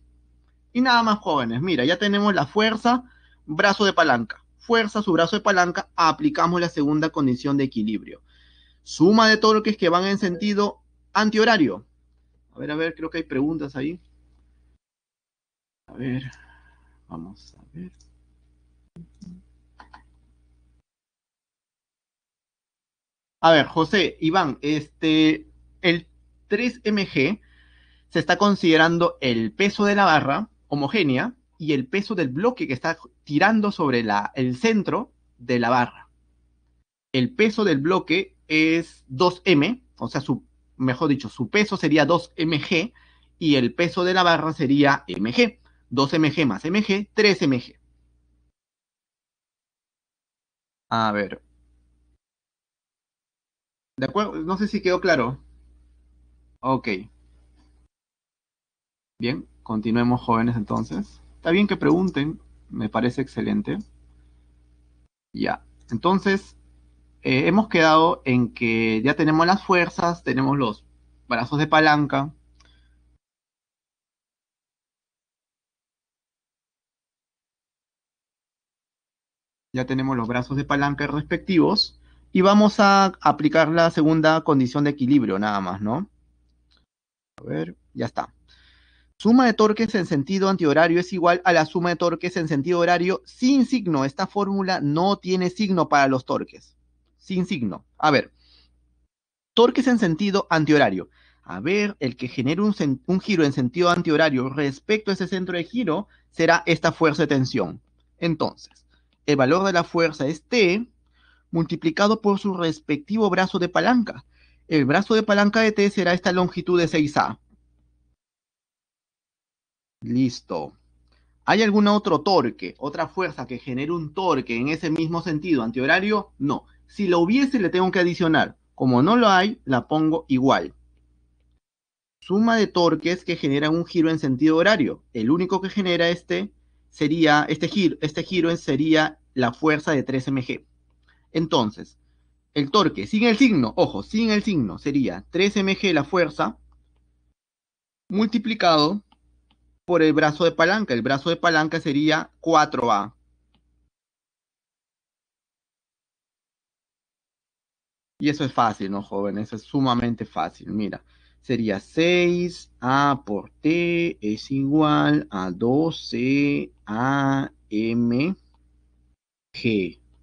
Y nada más, jóvenes. Mira, ya tenemos la fuerza, brazo de palanca. Fuerza, su brazo de palanca, aplicamos la segunda condición de equilibrio suma de todo lo que van en sentido antihorario. A ver, a ver, creo que hay preguntas ahí. A ver, vamos a ver. A ver, José, Iván, este, el 3MG se está considerando el peso de la barra homogénea y el peso del bloque que está tirando sobre la, el centro de la barra. El peso del bloque es 2M, o sea, su, mejor dicho, su peso sería 2mg y el peso de la barra sería mg. 2mg más mg, 3mg. A ver. ¿De acuerdo? No sé si quedó claro. Ok. Bien, continuemos jóvenes entonces. Está bien que pregunten, me parece excelente. Ya, entonces eh, hemos quedado en que ya tenemos las fuerzas, tenemos los brazos de palanca. Ya tenemos los brazos de palanca respectivos y vamos a aplicar la segunda condición de equilibrio nada más, ¿no? A ver, ya está. Suma de torques en sentido antihorario es igual a la suma de torques en sentido horario sin signo. Esta fórmula no tiene signo para los torques sin signo. A ver, torques en sentido antihorario. A ver, el que genere un, un, giro en sentido antihorario respecto a ese centro de giro será esta fuerza de tensión. Entonces, el valor de la fuerza es T multiplicado por su respectivo brazo de palanca. El brazo de palanca de T será esta longitud de 6A. Listo. ¿Hay algún otro torque, otra fuerza que genere un torque en ese mismo sentido antihorario? No. Si lo hubiese, le tengo que adicionar. Como no lo hay, la pongo igual. Suma de torques que generan un giro en sentido horario. El único que genera este sería, este giro, este giro sería la fuerza de 3 mg. Entonces, el torque sin el signo, ojo, sin el signo, sería 3 mg la fuerza multiplicado por el brazo de palanca. El brazo de palanca sería 4A. Y eso es fácil, ¿no, jóvenes? Eso es sumamente fácil. Mira, sería 6A por T es igual a 12AMG.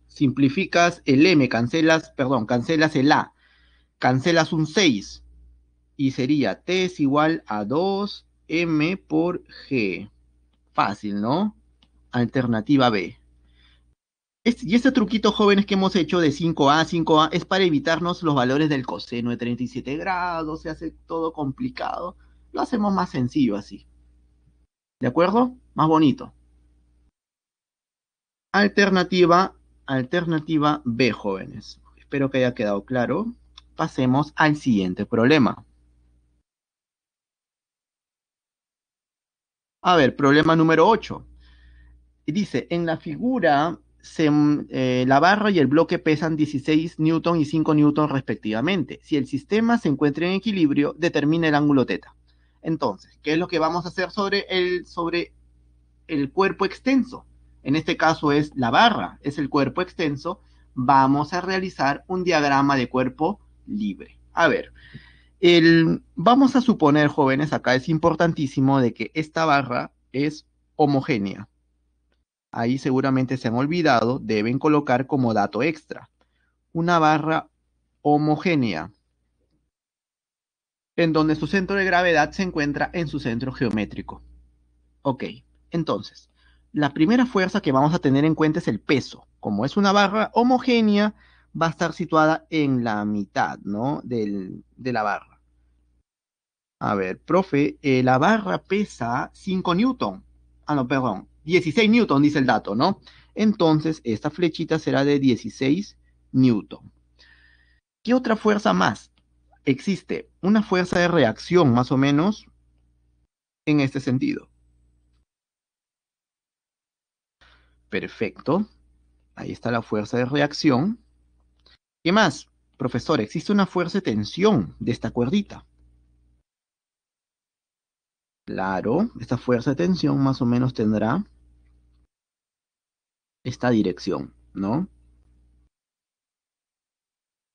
Simplificas el M, cancelas, perdón, cancelas el A. Cancelas un 6. Y sería T es igual a 2M por G. Fácil, ¿no? Alternativa B. Este, y este truquito jóvenes que hemos hecho de 5A a 5A es para evitarnos los valores del coseno de 37 grados, se hace todo complicado. Lo hacemos más sencillo así. ¿De acuerdo? Más bonito. Alternativa, alternativa B, jóvenes. Espero que haya quedado claro. Pasemos al siguiente problema. A ver, problema número 8. Dice, en la figura Mm, eh, la barra y el bloque pesan 16 newton y 5 newton respectivamente. Si el sistema se encuentra en equilibrio, determina el ángulo teta. Entonces, ¿qué es lo que vamos a hacer sobre el, sobre el cuerpo extenso? En este caso es la barra, es el cuerpo extenso. Vamos a realizar un diagrama de cuerpo libre. A ver, vamos a suponer, jóvenes, acá es importantísimo de que esta barra es homogénea ahí seguramente se han olvidado, deben colocar como dato extra una barra homogénea en donde su centro de gravedad se encuentra en su centro geométrico. Ok, entonces, la primera fuerza que vamos a tener en cuenta es el peso. Como es una barra homogénea, va a estar situada en la mitad, ¿no? de la barra. A ver, profe, eh, la barra pesa 5 newton. Ah, no, perdón, 16 newton, dice el dato, ¿no? Entonces, esta flechita será de 16 newton. ¿Qué otra fuerza más? Existe una fuerza de reacción, más o menos, en este sentido. Perfecto. Ahí está la fuerza de reacción. ¿Qué más? Profesor, existe una fuerza de tensión de esta cuerdita. Claro, esta fuerza de tensión más o menos tendrá esta dirección, ¿no?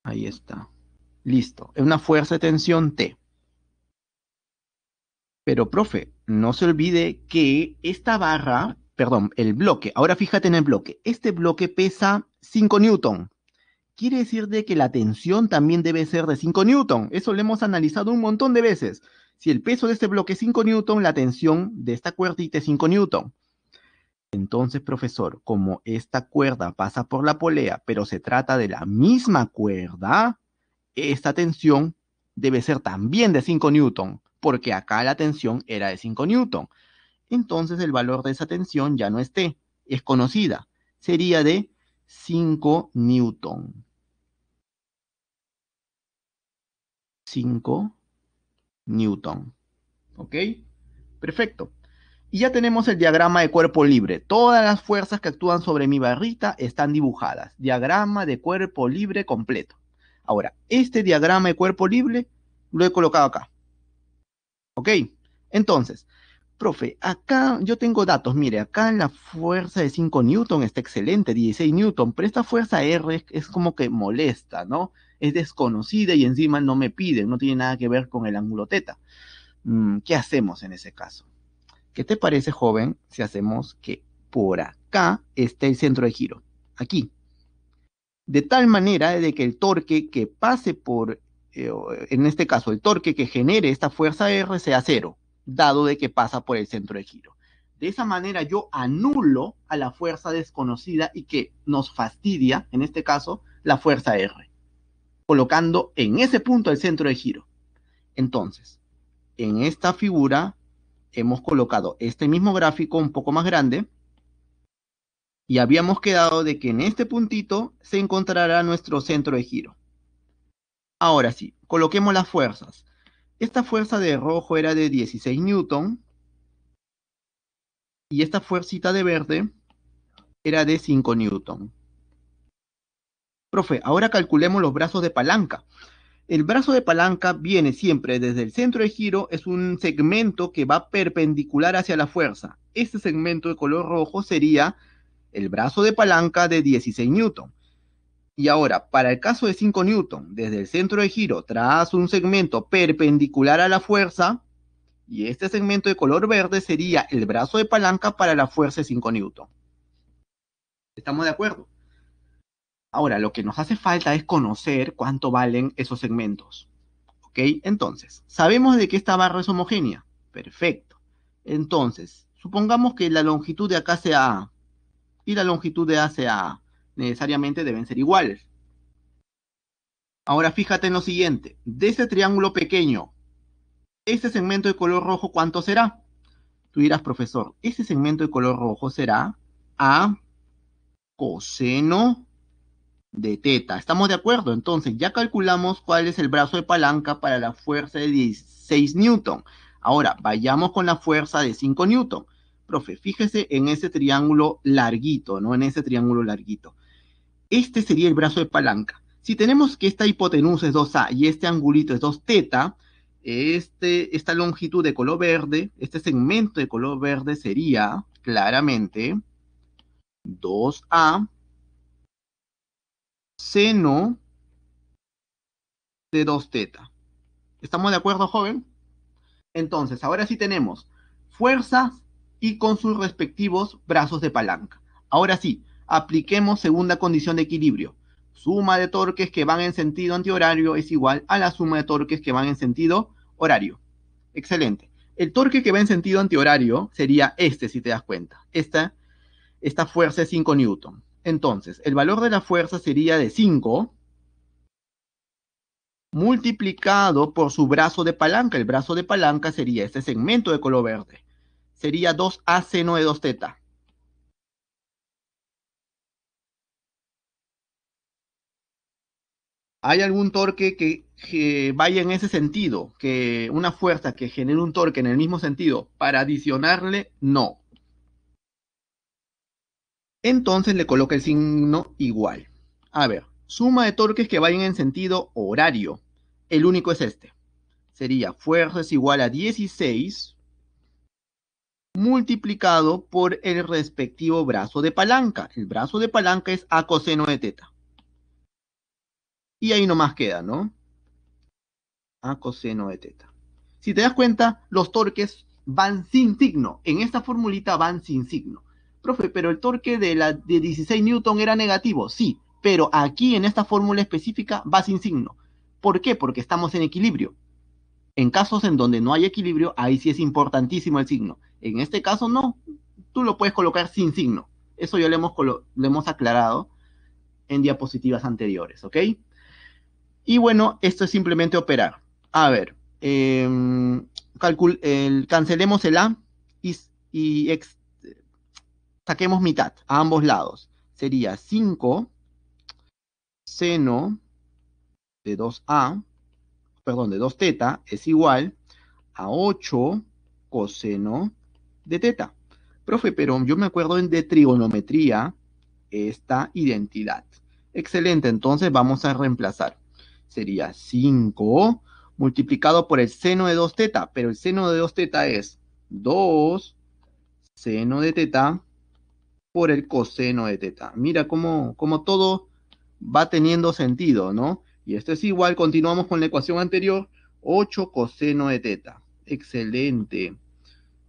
Ahí está. Listo. Es una fuerza de tensión T. Pero, profe, no se olvide que esta barra, perdón, el bloque, ahora fíjate en el bloque, este bloque pesa 5 newton. Quiere decir que la tensión también debe ser de 5 newton. Eso lo hemos analizado un montón de veces. Si el peso de este bloque es 5 newton, la tensión de esta cuerdita es 5 newton. Entonces, profesor, como esta cuerda pasa por la polea, pero se trata de la misma cuerda, esta tensión debe ser también de 5 newton, porque acá la tensión era de 5 newton. Entonces el valor de esa tensión ya no esté, es conocida, sería de 5 newton. 5 newton. ¿Ok? Perfecto. Y ya tenemos el diagrama de cuerpo libre. Todas las fuerzas que actúan sobre mi barrita están dibujadas. Diagrama de cuerpo libre completo. Ahora, este diagrama de cuerpo libre lo he colocado acá. ¿Ok? Entonces, profe, acá yo tengo datos. Mire, acá la fuerza de 5 Newton está excelente, 16 Newton, pero esta fuerza R es, como que molesta, ¿no? Es desconocida y encima no me pide. no tiene nada que ver con el ángulo teta. Mm, ¿Qué hacemos en ese caso? ¿Qué te parece, joven, si hacemos que por acá esté el centro de giro? Aquí. De tal manera de que el torque que pase por, eh, en este caso, el torque que genere esta fuerza R sea cero, dado de que pasa por el centro de giro. De esa manera yo anulo a la fuerza desconocida y que nos fastidia, en este caso, la fuerza R, colocando en ese punto el centro de giro. Entonces, en esta figura hemos colocado este mismo gráfico un poco más grande y habíamos quedado de que en este puntito se encontrará nuestro centro de giro. Ahora sí, coloquemos las fuerzas. Esta fuerza de rojo era de 16 newton y esta fuercita de verde era de 5 newton. Profe, ahora calculemos los brazos de palanca. El brazo de palanca viene siempre desde el centro de giro, es un segmento que va perpendicular hacia la fuerza. Este segmento de color rojo sería el brazo de palanca de 16 newton. Y ahora, para el caso de 5 newton, desde el centro de giro tras un segmento perpendicular a la fuerza, y este segmento de color verde sería el brazo de palanca para la fuerza de 5 newton. ¿Estamos de acuerdo? Ahora, lo que nos hace falta es conocer cuánto valen esos segmentos. ¿Ok? Entonces, sabemos de que esta barra es homogénea. Perfecto. Entonces, supongamos que la longitud de acá sea A y la longitud de A sea A. Necesariamente deben ser iguales. Ahora fíjate en lo siguiente. De ese triángulo pequeño, ese segmento de color rojo, ¿cuánto será? Tú dirás, profesor, ese segmento de color rojo será A coseno de teta. ¿Estamos de acuerdo? Entonces, ya calculamos cuál es el brazo de palanca para la fuerza de 16 newton. Ahora, vayamos con la fuerza de 5 newton. Profe, fíjese en ese triángulo larguito, ¿no? En ese triángulo larguito. Este sería el brazo de palanca. Si tenemos que esta hipotenusa es 2A y este angulito es 2 teta, este, esta longitud de color verde, este segmento de color verde sería claramente 2A seno de 2 teta. ¿Estamos de acuerdo, joven? Entonces, ahora sí tenemos fuerzas y con sus respectivos brazos de palanca. Ahora sí, apliquemos segunda condición de equilibrio. Suma de torques que van en sentido antihorario es igual a la suma de torques que van en sentido horario. Excelente. El torque que va en sentido antihorario sería este, si te das cuenta. Esta, esta fuerza es 5 newton. Entonces, el valor de la fuerza sería de 5 multiplicado por su brazo de palanca. El brazo de palanca sería este segmento de color verde. Sería 2A seno de 2 teta. ¿Hay algún torque que, que, vaya en ese sentido? ¿Que una fuerza que genere un torque en el mismo sentido para adicionarle? No. Entonces le coloca el signo igual. A ver, suma de torques que vayan en sentido horario. El único es este. Sería fuerza es igual a 16 multiplicado por el respectivo brazo de palanca. El brazo de palanca es a coseno de teta. Y ahí nomás queda, ¿no? A coseno de teta. Si te das cuenta, los torques van sin signo. En esta formulita van sin signo profe, pero el torque de, la, de 16 newton era negativo, sí, pero aquí en esta fórmula específica va sin signo. ¿Por qué? Porque estamos en equilibrio. En casos en donde no hay equilibrio, ahí sí es importantísimo el signo. En este caso no, tú lo puedes colocar sin signo. Eso ya lo hemos, lo hemos aclarado en diapositivas anteriores, ¿ok? Y bueno, esto es simplemente operar. A ver, em, el, cancelemos el A y, y saquemos mitad a ambos lados. Sería 5 seno de 2a, perdón, de 2 teta es igual a 8 coseno de teta. Profe, pero yo me acuerdo en de trigonometría esta identidad. Excelente, entonces vamos a reemplazar. Sería 5 multiplicado por el seno de 2 teta, pero el seno de 2 teta es 2 seno de teta por el coseno de teta. Mira cómo, todo va teniendo sentido, ¿no? Y esto es igual, continuamos con la ecuación anterior, 8 coseno de teta. Excelente.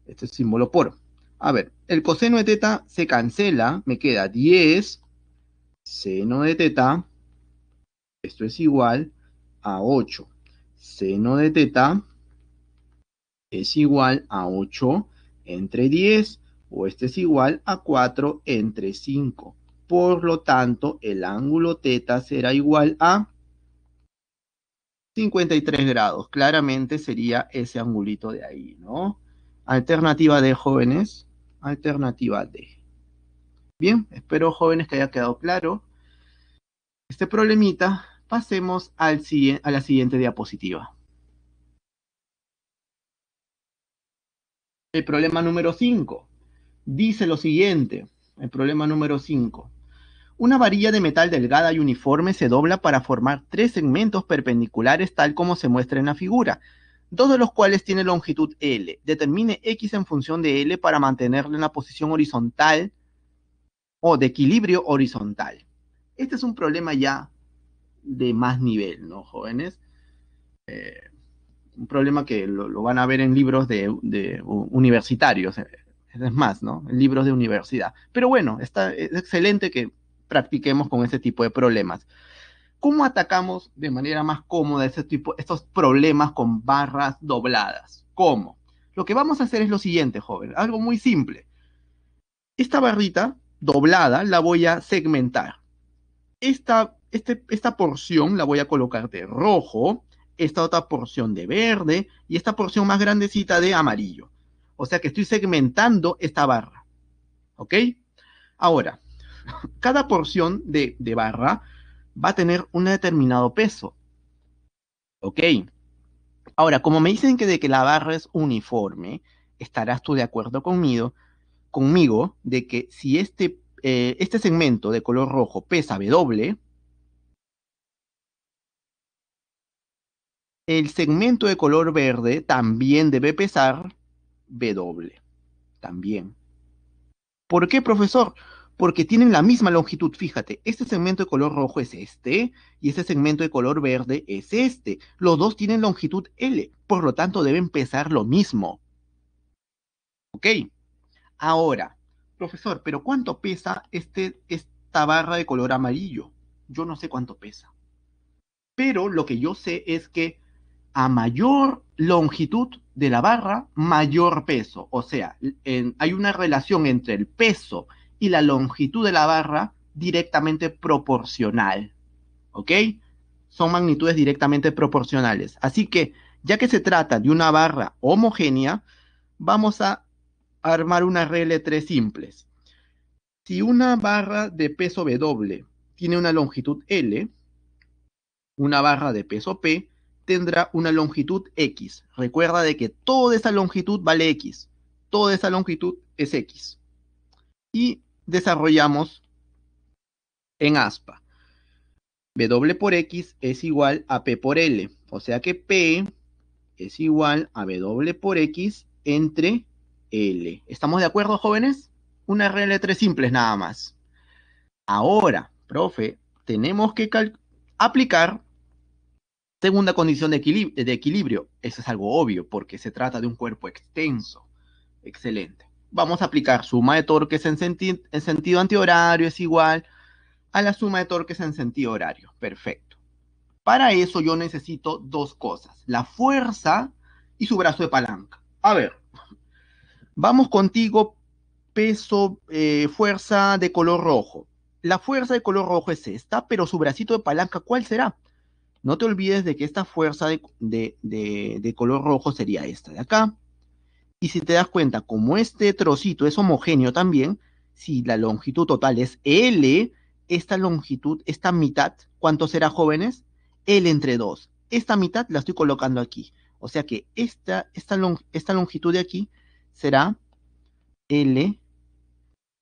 Este es símbolo por. A ver, el coseno de teta se cancela, me queda 10 seno de teta, esto es igual a 8. Seno de teta es igual a 8 entre 10 o este es igual a 4 entre 5. Por lo tanto, el ángulo teta será igual a 53 grados. Claramente sería ese angulito de ahí, ¿no? Alternativa D, jóvenes. Alternativa D. Bien, espero, jóvenes, que haya quedado claro este problemita. Pasemos a la siguiente diapositiva. El problema número 5 dice lo siguiente, el problema número 5. Una varilla de metal delgada y uniforme se dobla para formar tres segmentos perpendiculares tal como se muestra en la figura, dos de los cuales tienen longitud L. Determine X en función de L para mantenerla en la posición horizontal o de equilibrio horizontal. Este es un problema ya de más nivel, ¿no, jóvenes? Eh, un problema que lo, van a ver en libros de, de universitarios, eh, es más, ¿no? Libros de universidad. Pero bueno, está, es excelente que practiquemos con ese tipo de problemas. ¿Cómo atacamos de manera más cómoda ese tipo, estos problemas con barras dobladas? ¿Cómo? Lo que vamos a hacer es lo siguiente, joven, algo muy simple. Esta barrita doblada la voy a segmentar. esta este, porción la voy a colocar de rojo, esta otra porción de verde y esta porción más grandecita de amarillo. O sea que estoy segmentando esta barra. ¿Ok? Ahora, cada porción de, barra va a tener un determinado peso. ¿Ok? Ahora, como me dicen que de que la barra es uniforme, estarás tú de acuerdo conmigo, conmigo de que si este, eh, este segmento de color rojo pesa W, el segmento de color verde también debe pesar doble También. ¿Por qué, profesor? Porque tienen la misma longitud, fíjate. Este segmento de color rojo es este y este segmento de color verde es este. Los dos tienen longitud L, por lo tanto deben pesar lo mismo. ¿Ok? Ahora, profesor, ¿pero cuánto pesa este, esta barra de color amarillo? Yo no sé cuánto pesa. Pero lo que yo sé es que a mayor longitud de la barra, mayor peso. O sea, hay una relación entre el peso y la longitud de la barra directamente proporcional. ¿Ok? Son magnitudes directamente proporcionales. Así que, ya que se trata de una barra homogénea, vamos a armar una regla de tres simples. Si una barra de peso W tiene una longitud L, una barra de peso P tendrá una longitud X. Recuerda de que toda esa longitud vale X. Toda esa longitud es X. Y desarrollamos en aspa. W por X es igual a P por L. O sea que P es igual a W por X entre L. ¿Estamos de acuerdo, jóvenes? Una regla de tres simples nada más. Ahora, profe, tenemos que aplicar Segunda condición de equilibrio, eso es algo obvio porque se trata de un cuerpo extenso. Excelente. Vamos a aplicar suma de torques en, sentido antihorario es igual a la suma de torques en sentido horario. Perfecto. Para eso yo necesito dos cosas, la fuerza y su brazo de palanca. A ver, vamos contigo peso, eh, fuerza de color rojo. La fuerza de color rojo es esta, pero su bracito de palanca, ¿cuál será? No te olvides de que esta fuerza de, color rojo sería esta de acá. Y si te das cuenta, como este trocito es homogéneo también, si la longitud total es L, esta longitud, esta mitad, ¿cuánto será, jóvenes? L entre 2. Esta mitad la estoy colocando aquí. O sea que esta, esta longitud de aquí será L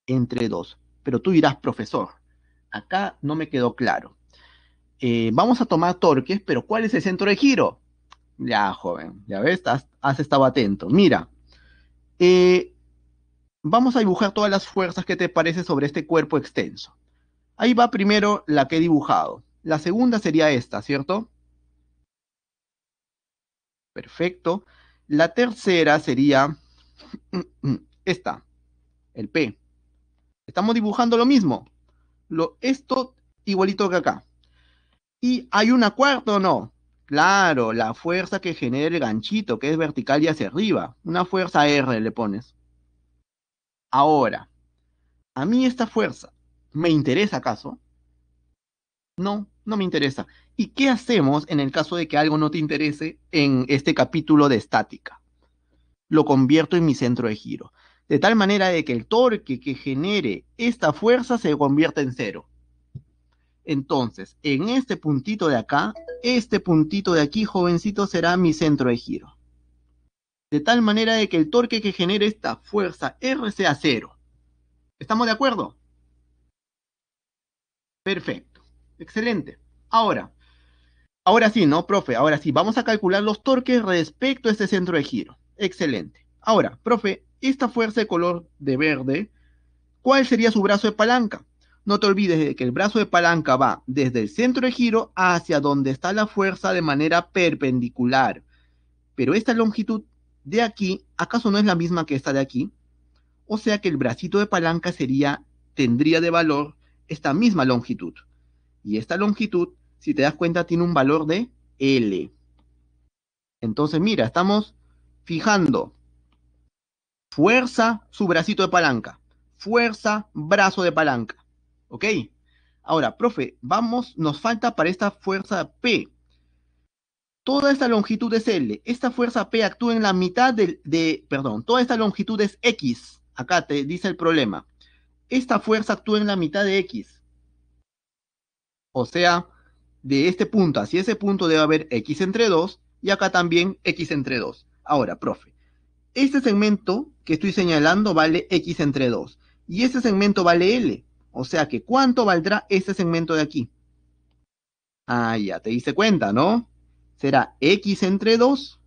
entre 2. Pero tú dirás, profesor, acá no me quedó claro. Eh, vamos a tomar Torques, pero ¿cuál es el centro de giro? Ya, joven, ya ves, has, has estado atento. Mira, eh, vamos a dibujar todas las fuerzas que te parece sobre este cuerpo extenso. Ahí va primero la que he dibujado. La segunda sería esta, ¿cierto? Perfecto. La tercera sería mm, mm, esta, el P. Estamos dibujando lo mismo. Lo, esto igualito que acá. Y hay una cuarta o no. Claro, la fuerza que genera el ganchito, que es vertical y hacia arriba. Una fuerza R le pones. Ahora, ¿a mí esta fuerza me interesa acaso? No, no me interesa. ¿Y qué hacemos en el caso de que algo no te interese en este capítulo de estática? Lo convierto en mi centro de giro. De tal manera de que el torque que genere esta fuerza se convierta en cero. Entonces, en este puntito de acá, este puntito de aquí, jovencito, será mi centro de giro. De tal manera de que el torque que genere esta fuerza R sea cero. ¿Estamos de acuerdo? Perfecto. Excelente. Ahora, ahora sí, ¿no, profe? Ahora sí, vamos a calcular los torques respecto a este centro de giro. Excelente. Ahora, profe, esta fuerza de color de verde, ¿cuál sería su brazo de palanca? No te olvides de que el brazo de palanca va desde el centro de giro hacia donde está la fuerza de manera perpendicular. Pero esta longitud de aquí, ¿acaso no es la misma que esta de aquí? O sea que el bracito de palanca sería, tendría de valor esta misma longitud. Y esta longitud, si te das cuenta, tiene un valor de L. Entonces, mira, estamos fijando fuerza, su bracito de palanca, fuerza, brazo de palanca. ¿ok? Ahora, profe, vamos, nos falta para esta fuerza P. Toda esta longitud es L. Esta fuerza P actúa en la mitad de, perdón, toda esta longitud es X. Acá te dice el problema. Esta fuerza actúa en la mitad de X. O sea, de este punto hacia ese punto debe haber X entre 2 y acá también X entre 2. Ahora, profe, este segmento que estoy señalando vale X entre 2 y este segmento vale L. O sea que, ¿cuánto valdrá este segmento de aquí? Ah, ya te diste cuenta, ¿no? Será x entre 2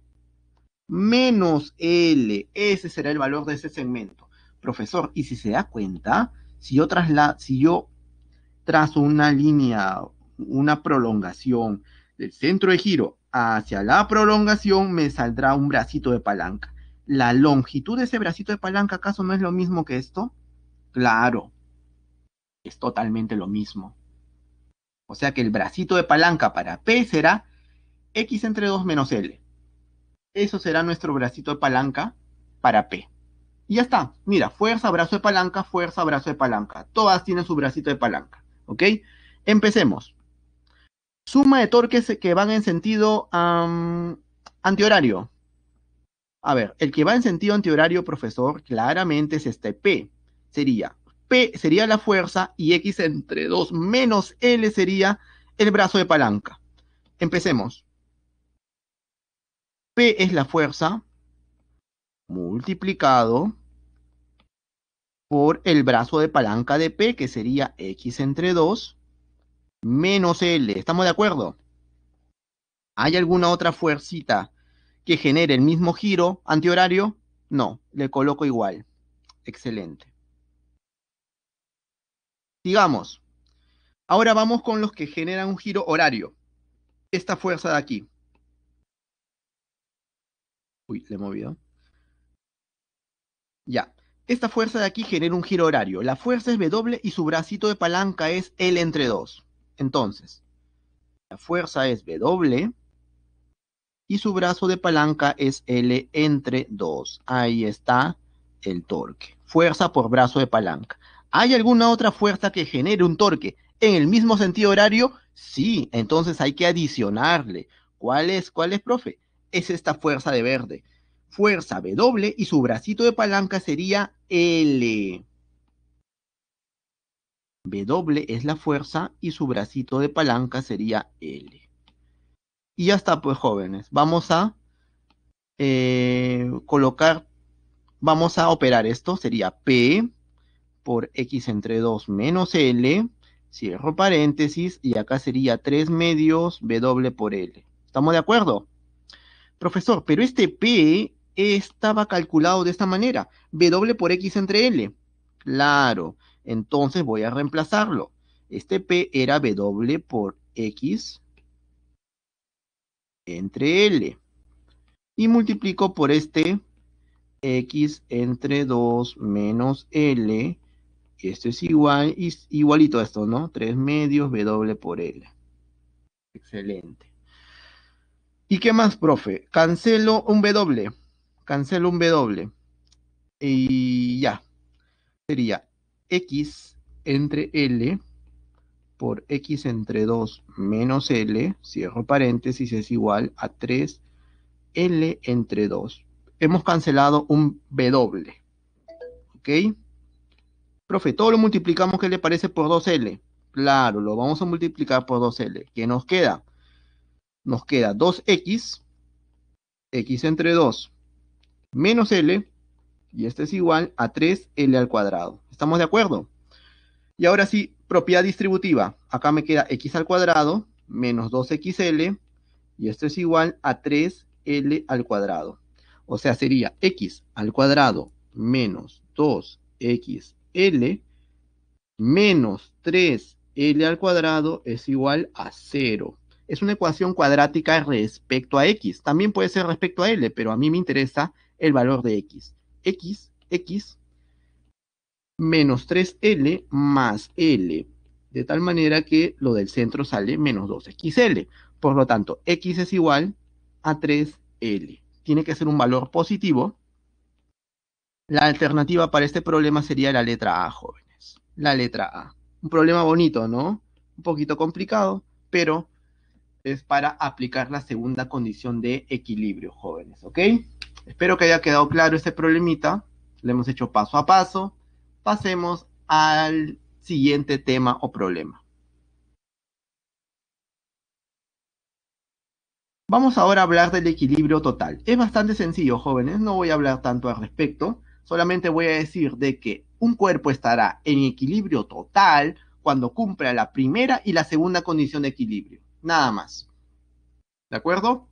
menos L. Ese será el valor de ese segmento. Profesor, y si se da cuenta, si yo, trasla si yo trazo una línea, una prolongación del centro de giro hacia la prolongación, me saldrá un bracito de palanca. ¿La longitud de ese bracito de palanca acaso no es lo mismo que esto? Claro, es totalmente lo mismo. O sea que el bracito de palanca para P será X entre 2 menos L. Eso será nuestro bracito de palanca para P. Y ya está. Mira, fuerza, brazo de palanca, fuerza, brazo de palanca. Todas tienen su bracito de palanca. ¿Ok? Empecemos. Suma de torques que van en sentido antihorario. A ver, el que va en sentido antihorario, profesor, claramente es este P. Sería P sería la fuerza y X entre 2 menos L sería el brazo de palanca. Empecemos. P es la fuerza multiplicado por el brazo de palanca de P, que sería X entre 2, menos L. ¿Estamos de acuerdo? ¿Hay alguna otra fuercita que genere el mismo giro antihorario? No, le coloco igual. Excelente. Digamos, ahora vamos con los que generan un giro horario. Esta fuerza de aquí. Uy, le he movido. Ya. Esta fuerza de aquí genera un giro horario. La fuerza es W y su bracito de palanca es L entre 2. Entonces, la fuerza es W y su brazo de palanca es L entre 2. Ahí está el torque. Fuerza por brazo de palanca. ¿Hay alguna otra fuerza que genere un torque en el mismo sentido horario? Sí, entonces hay que adicionarle. ¿Cuál es, cuál es, profe? Es esta fuerza de verde. Fuerza W y su bracito de palanca sería L. W es la fuerza y su bracito de palanca sería L. Y ya está, pues, jóvenes. Vamos a eh, colocar, vamos a operar esto. Sería P por x entre 2 menos L, cierro paréntesis, y acá sería 3 medios W por L. ¿Estamos de acuerdo? Profesor, pero este P estaba calculado de esta manera, W por X entre L. Claro, entonces voy a reemplazarlo. Este P era W por X entre L. Y multiplico por este X entre 2 menos L y esto es igual, igualito a esto, ¿no? 3 medios W por L. Excelente. ¿Y qué más, profe? Cancelo un W. Cancelo un W. Y ya. Sería X entre L por X entre 2 menos L, cierro paréntesis, es igual a 3 L entre 2. Hemos cancelado un W. ¿Ok? Profe, todo lo multiplicamos, ¿qué le parece por 2L? Claro, lo vamos a multiplicar por 2L. ¿Qué nos queda? Nos queda 2X, X entre 2, menos L, y esto es igual a 3L al cuadrado. ¿Estamos de acuerdo? Y ahora sí, propiedad distributiva. Acá me queda X al cuadrado, menos 2XL, y esto es igual a 3L al cuadrado. O sea, sería X al cuadrado menos 2X L menos 3L al cuadrado es igual a 0. Es una ecuación cuadrática respecto a X. También puede ser respecto a L, pero a mí me interesa el valor de X. X, X, menos 3L más L. De tal manera que lo del centro sale menos 2XL. Por lo tanto, X es igual a 3L. Tiene que ser un valor positivo la alternativa para este problema sería la letra A, jóvenes. La letra A. Un problema bonito, ¿no? Un poquito complicado, pero es para aplicar la segunda condición de equilibrio, jóvenes, ¿ok? Espero que haya quedado claro este problemita. Lo hemos hecho paso a paso. Pasemos al siguiente tema o problema. Vamos ahora a hablar del equilibrio total. Es bastante sencillo, jóvenes, no voy a hablar tanto al respecto. Solamente voy a decir de que un cuerpo estará en equilibrio total cuando cumpla la primera y la segunda condición de equilibrio. Nada más. ¿De acuerdo?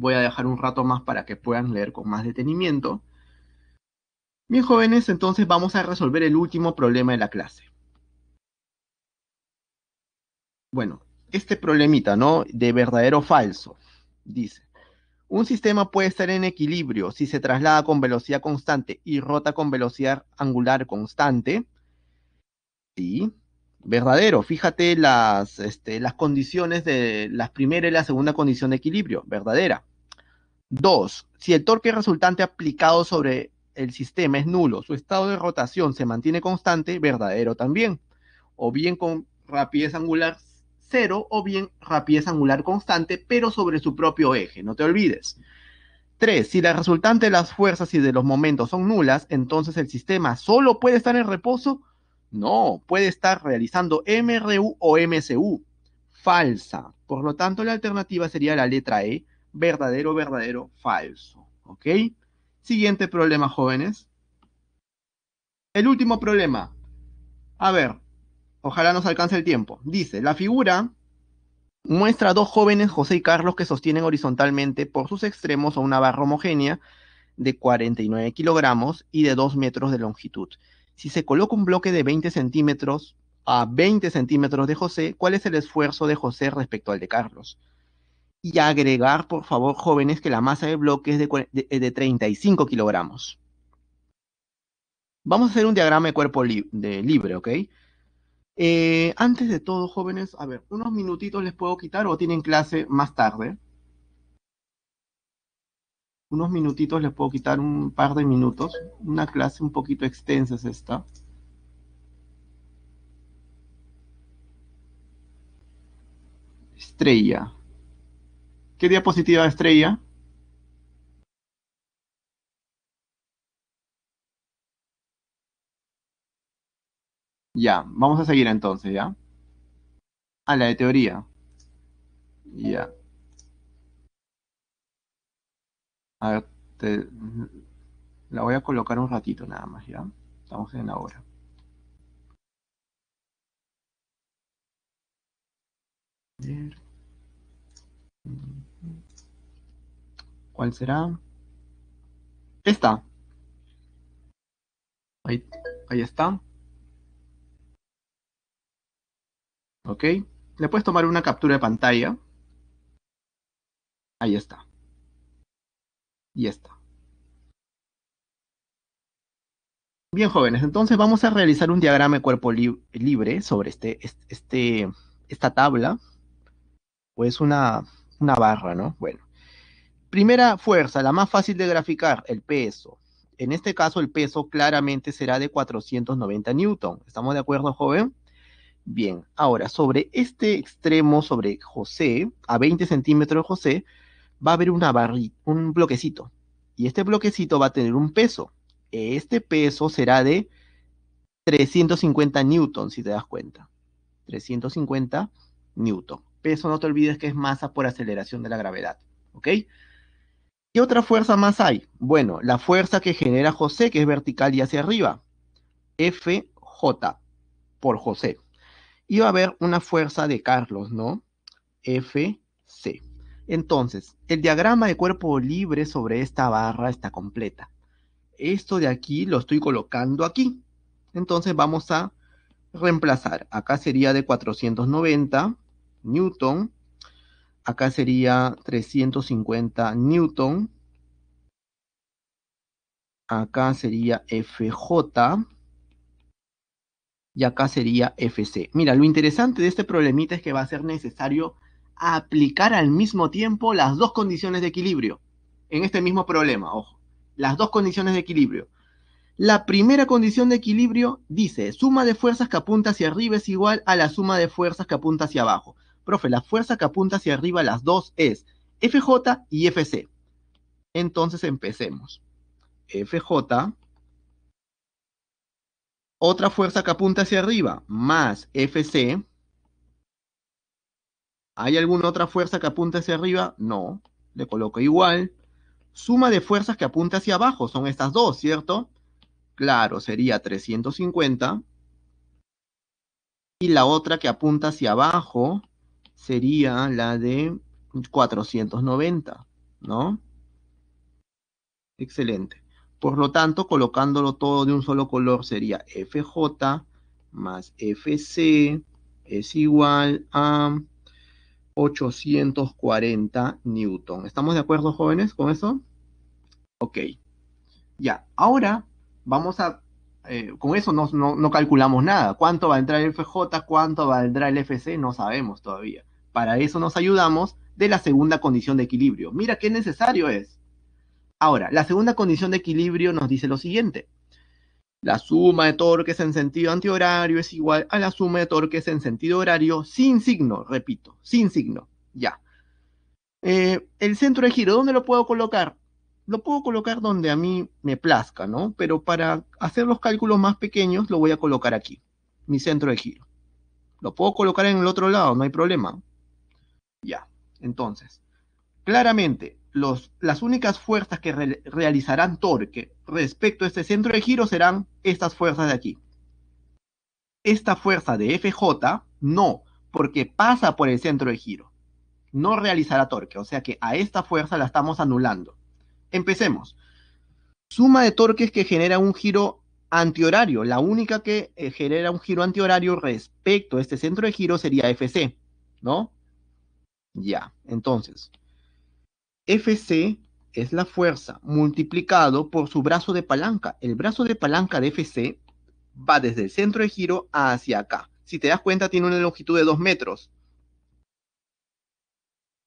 Voy a dejar un rato más para que puedan leer con más detenimiento. Bien jóvenes, entonces vamos a resolver el último problema de la clase. Bueno, este problemita, ¿no? De verdadero o falso. Dice, un sistema puede estar en equilibrio si se traslada con velocidad constante y rota con velocidad angular constante. Sí, verdadero. Fíjate las, este, las condiciones de la primera y la segunda condición de equilibrio, verdadera. Dos, si el torque resultante aplicado sobre el sistema es nulo, su estado de rotación se mantiene constante, verdadero también. O bien con rapidez angular cero o bien rapidez angular constante, pero sobre su propio eje, no te olvides. 3. Si la resultante de las fuerzas y de los momentos son nulas, entonces el sistema solo puede estar en reposo. No, puede estar realizando MRU o MCU. Falsa. Por lo tanto, la alternativa sería la letra E, verdadero, verdadero, falso. ¿Ok? Siguiente problema, jóvenes. El último problema. A ver, Ojalá nos alcance el tiempo. Dice, la figura muestra a dos jóvenes, José y Carlos, que sostienen horizontalmente por sus extremos a una barra homogénea de 49 kilogramos y de 2 metros de longitud. Si se coloca un bloque de 20 centímetros a 20 centímetros de José, ¿cuál es el esfuerzo de José respecto al de Carlos? Y agregar, por favor, jóvenes, que la masa del bloque es de, 35 kilogramos. Vamos a hacer un diagrama de cuerpo libre, ¿ok? Eh, antes de todo, jóvenes, a ver, unos minutitos les puedo quitar o tienen clase más tarde. Unos minutitos les puedo quitar un par de minutos. Una clase un poquito extensa es esta. Estrella. ¿Qué diapositiva estrella? Ya, vamos a seguir entonces, ¿ya? A la de teoría. Ya. A ver, te, la voy a colocar un ratito nada más, ¿ya? Estamos en la hora. ¿Cuál será? Esta. Ahí, ahí está. ¿Ok? Le puedes tomar una captura de pantalla. Ahí está. Y está. Bien, jóvenes, entonces vamos a realizar un diagrama de cuerpo libre sobre este, este, este, esta tabla. Pues una, una barra, ¿no? Bueno. Primera fuerza, la más fácil de graficar, el peso. En este caso, el peso claramente será de 490 newton. ¿Estamos de acuerdo, joven? Bien, ahora, sobre este extremo, sobre José, a 20 centímetros de José, va a haber una un bloquecito. Y este bloquecito va a tener un peso. Este peso será de 350 newtons, si te das cuenta. 350 newton Peso, no te olvides que es masa por aceleración de la gravedad. ¿Ok? ¿Qué otra fuerza más hay? Bueno, la fuerza que genera José, que es vertical y hacia arriba. FJ por José iba a haber una fuerza de Carlos, ¿no? FC. Entonces, el diagrama de cuerpo libre sobre esta barra está completa. Esto de aquí lo estoy colocando aquí. Entonces vamos a reemplazar. Acá sería de 490 Newton. Acá sería 350 Newton. Acá sería FJ y acá sería FC. Mira, lo interesante de este problemita es que va a ser necesario aplicar al mismo tiempo las dos condiciones de equilibrio en este mismo problema, ojo, las dos condiciones de equilibrio. La primera condición de equilibrio dice, suma de fuerzas que apunta hacia arriba es igual a la suma de fuerzas que apunta hacia abajo. Profe, la fuerza que apunta hacia arriba, las dos es FJ y FC. Entonces empecemos. FJ otra fuerza que apunta hacia arriba, más FC. ¿Hay alguna otra fuerza que apunta hacia arriba? No, le coloco igual. Suma de fuerzas que apunta hacia abajo, son estas dos, ¿cierto? Claro, sería 350. Y la otra que apunta hacia abajo sería la de 490, ¿no? Excelente. Por lo tanto, colocándolo todo de un solo color sería FJ más FC es igual a 840 newton. ¿Estamos de acuerdo, jóvenes, con eso? Ok. Ya, ahora vamos a... Eh, con eso no, calculamos nada. ¿Cuánto va a entrar el FJ? ¿Cuánto valdrá el FC? No sabemos todavía. Para eso nos ayudamos de la segunda condición de equilibrio. Mira qué necesario es. Ahora, la segunda condición de equilibrio nos dice lo siguiente. La suma de torques en sentido antihorario es igual a la suma de torques en sentido horario sin signo, repito, sin signo, ya. Eh, el centro de giro, ¿dónde lo puedo colocar? Lo puedo colocar donde a mí me plazca, ¿no? Pero para hacer los cálculos más pequeños lo voy a colocar aquí, mi centro de giro. Lo puedo colocar en el otro lado, no hay problema. Ya, entonces, claramente, las únicas fuerzas que realizarán torque respecto a este centro de giro serán estas fuerzas de aquí. Esta fuerza de FJ no, porque pasa por el centro de giro. No realizará torque, o sea que a esta fuerza la estamos anulando. Empecemos. Suma de torques que genera un giro antihorario. La única que eh, genera un giro antihorario respecto a este centro de giro sería FC, ¿no? Ya, entonces, FC es la fuerza multiplicado por su brazo de palanca. El brazo de palanca de FC va desde el centro de giro hacia acá. Si te das cuenta, tiene una longitud de 2 metros.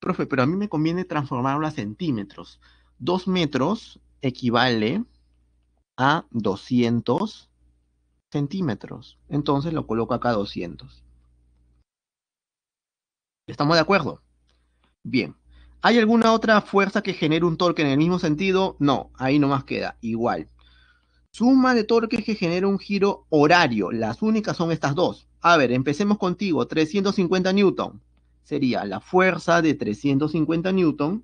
Profe, pero a mí me conviene transformarlo a centímetros. 2 metros equivale a 200 centímetros. Entonces lo coloco acá 200. ¿Estamos de acuerdo? Bien. ¿Hay alguna otra fuerza que genere un torque en el mismo sentido? No, ahí nomás queda, igual. Suma de torques que genera un giro horario. Las únicas son estas dos. A ver, empecemos contigo. 350 newton sería la fuerza de 350 newton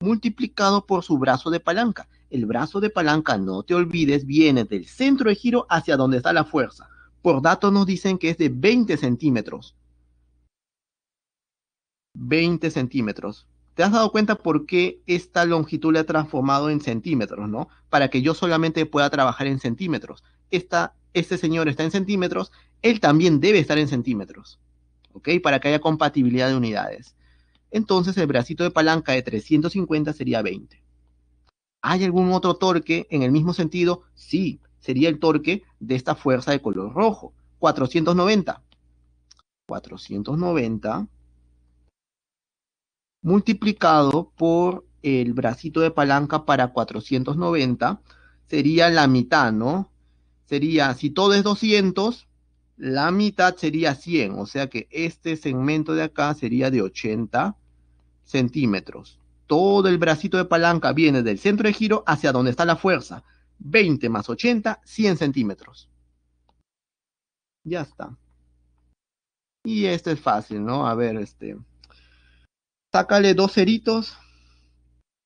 multiplicado por su brazo de palanca. El brazo de palanca, no te olvides, viene del centro de giro hacia donde está la fuerza. Por datos nos dicen que es de 20 centímetros. 20 centímetros te has dado cuenta por qué esta longitud la he transformado en centímetros, ¿no? Para que yo solamente pueda trabajar en centímetros. este señor está en centímetros, él también debe estar en centímetros, ¿ok? Para que haya compatibilidad de unidades. Entonces el bracito de palanca de 350 sería 20. ¿Hay algún otro torque en el mismo sentido? Sí, sería el torque de esta fuerza de color rojo. 490. 490 multiplicado por el bracito de palanca para 490 sería la mitad, ¿no? Sería, si todo es 200, la mitad sería 100, o sea que este segmento de acá sería de 80 centímetros. Todo el bracito de palanca viene del centro de giro hacia donde está la fuerza. 20 más 80, 100 centímetros. Ya está. Y este es fácil, ¿no? A ver, este sácale dos ceritos,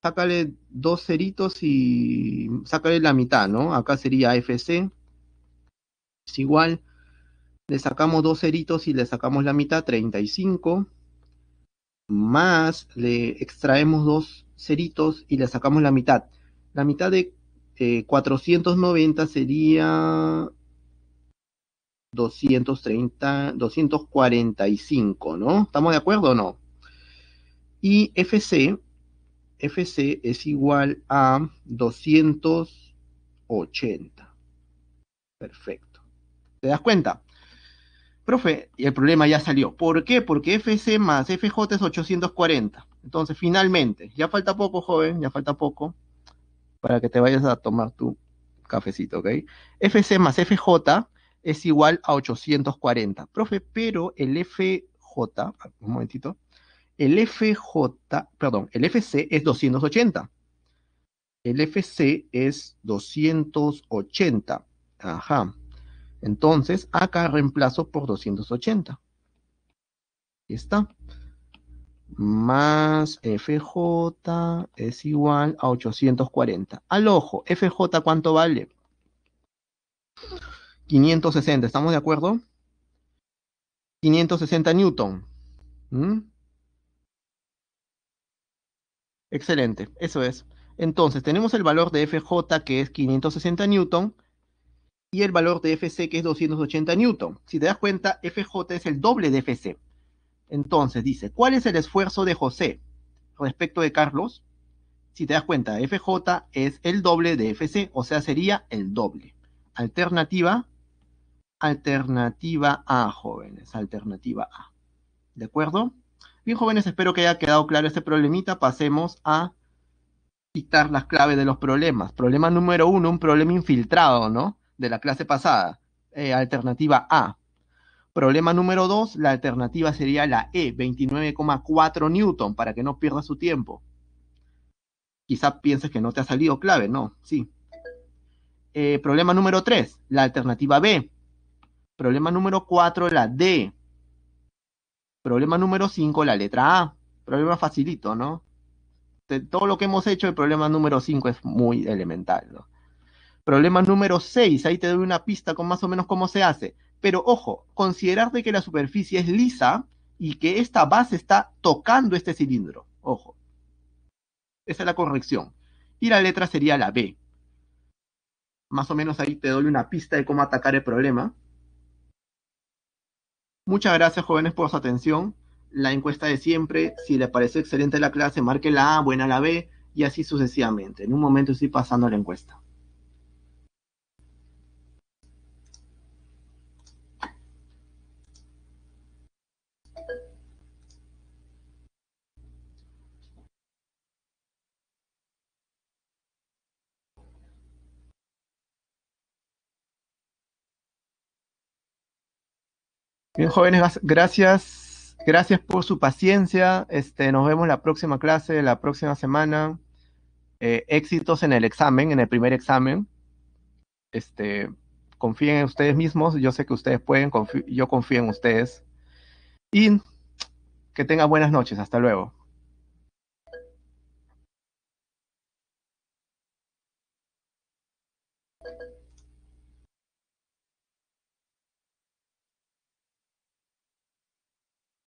sácale dos ceritos y sácale la mitad, ¿no? Acá sería FC, es igual, le sacamos dos ceritos y le sacamos la mitad, 35, más le extraemos dos ceritos y le sacamos la mitad. La mitad de 490 eh, sería 230, 245, ¿no? ¿Estamos de acuerdo o no? Y FC, FC es igual a 280. Perfecto. ¿Te das cuenta? Profe, y el problema ya salió. ¿Por qué? Porque FC más FJ es 840. Entonces, finalmente, ya falta poco, joven, ya falta poco para que te vayas a tomar tu cafecito, ¿ok? FC más FJ es igual a 840. Profe, pero el FJ, un momentito, el FJ, perdón, el FC es 280. El FC es 280. Ajá. Entonces, acá reemplazo por 280. Ahí está. Más FJ es igual a 840. Al ojo, FJ ¿cuánto vale? 560, ¿estamos de acuerdo? 560 Newton. ¿Mm? Excelente, eso es. Entonces, tenemos el valor de Fj que es 560 Newton y el valor de Fc que es 280 Newton. Si te das cuenta, Fj es el doble de Fc. Entonces, dice, ¿cuál es el esfuerzo de José respecto de Carlos? Si te das cuenta, Fj es el doble de Fc, o sea, sería el doble. Alternativa, alternativa A, jóvenes, alternativa A. ¿De acuerdo? Bien, jóvenes, espero que haya quedado claro este problemita. Pasemos a quitar las claves de los problemas. Problema número uno, un problema infiltrado, ¿no? De la clase pasada. Eh, alternativa A. Problema número dos, la alternativa sería la E, 29,4 Newton, para que no pierdas su tiempo. Quizá pienses que no te ha salido clave, no, sí. Eh, problema número 3, la alternativa B. Problema número 4, la D, Problema número 5, la letra A. Problema facilito, ¿no? De todo lo que hemos hecho, el problema número 5 es muy elemental, ¿no? Problema número 6, ahí te doy una pista con más o menos cómo se hace. Pero ojo, considerar de que la superficie es lisa y que esta base está tocando este cilindro. Ojo. Esa es la corrección. Y la letra sería la B. Más o menos ahí te doy una pista de cómo atacar el problema. Muchas gracias, jóvenes, por su atención. La encuesta de siempre, si le pareció excelente la clase, marque la A, buena la B, y así sucesivamente. En un momento estoy pasando la encuesta. Bien, jóvenes, gracias. Gracias por su paciencia. Este, nos vemos la próxima clase, la próxima semana. Eh, éxitos en el examen, en el primer examen. Este, confíen en ustedes mismos. Yo sé que ustedes pueden, yo confío en ustedes. Y que tengan buenas noches. Hasta luego.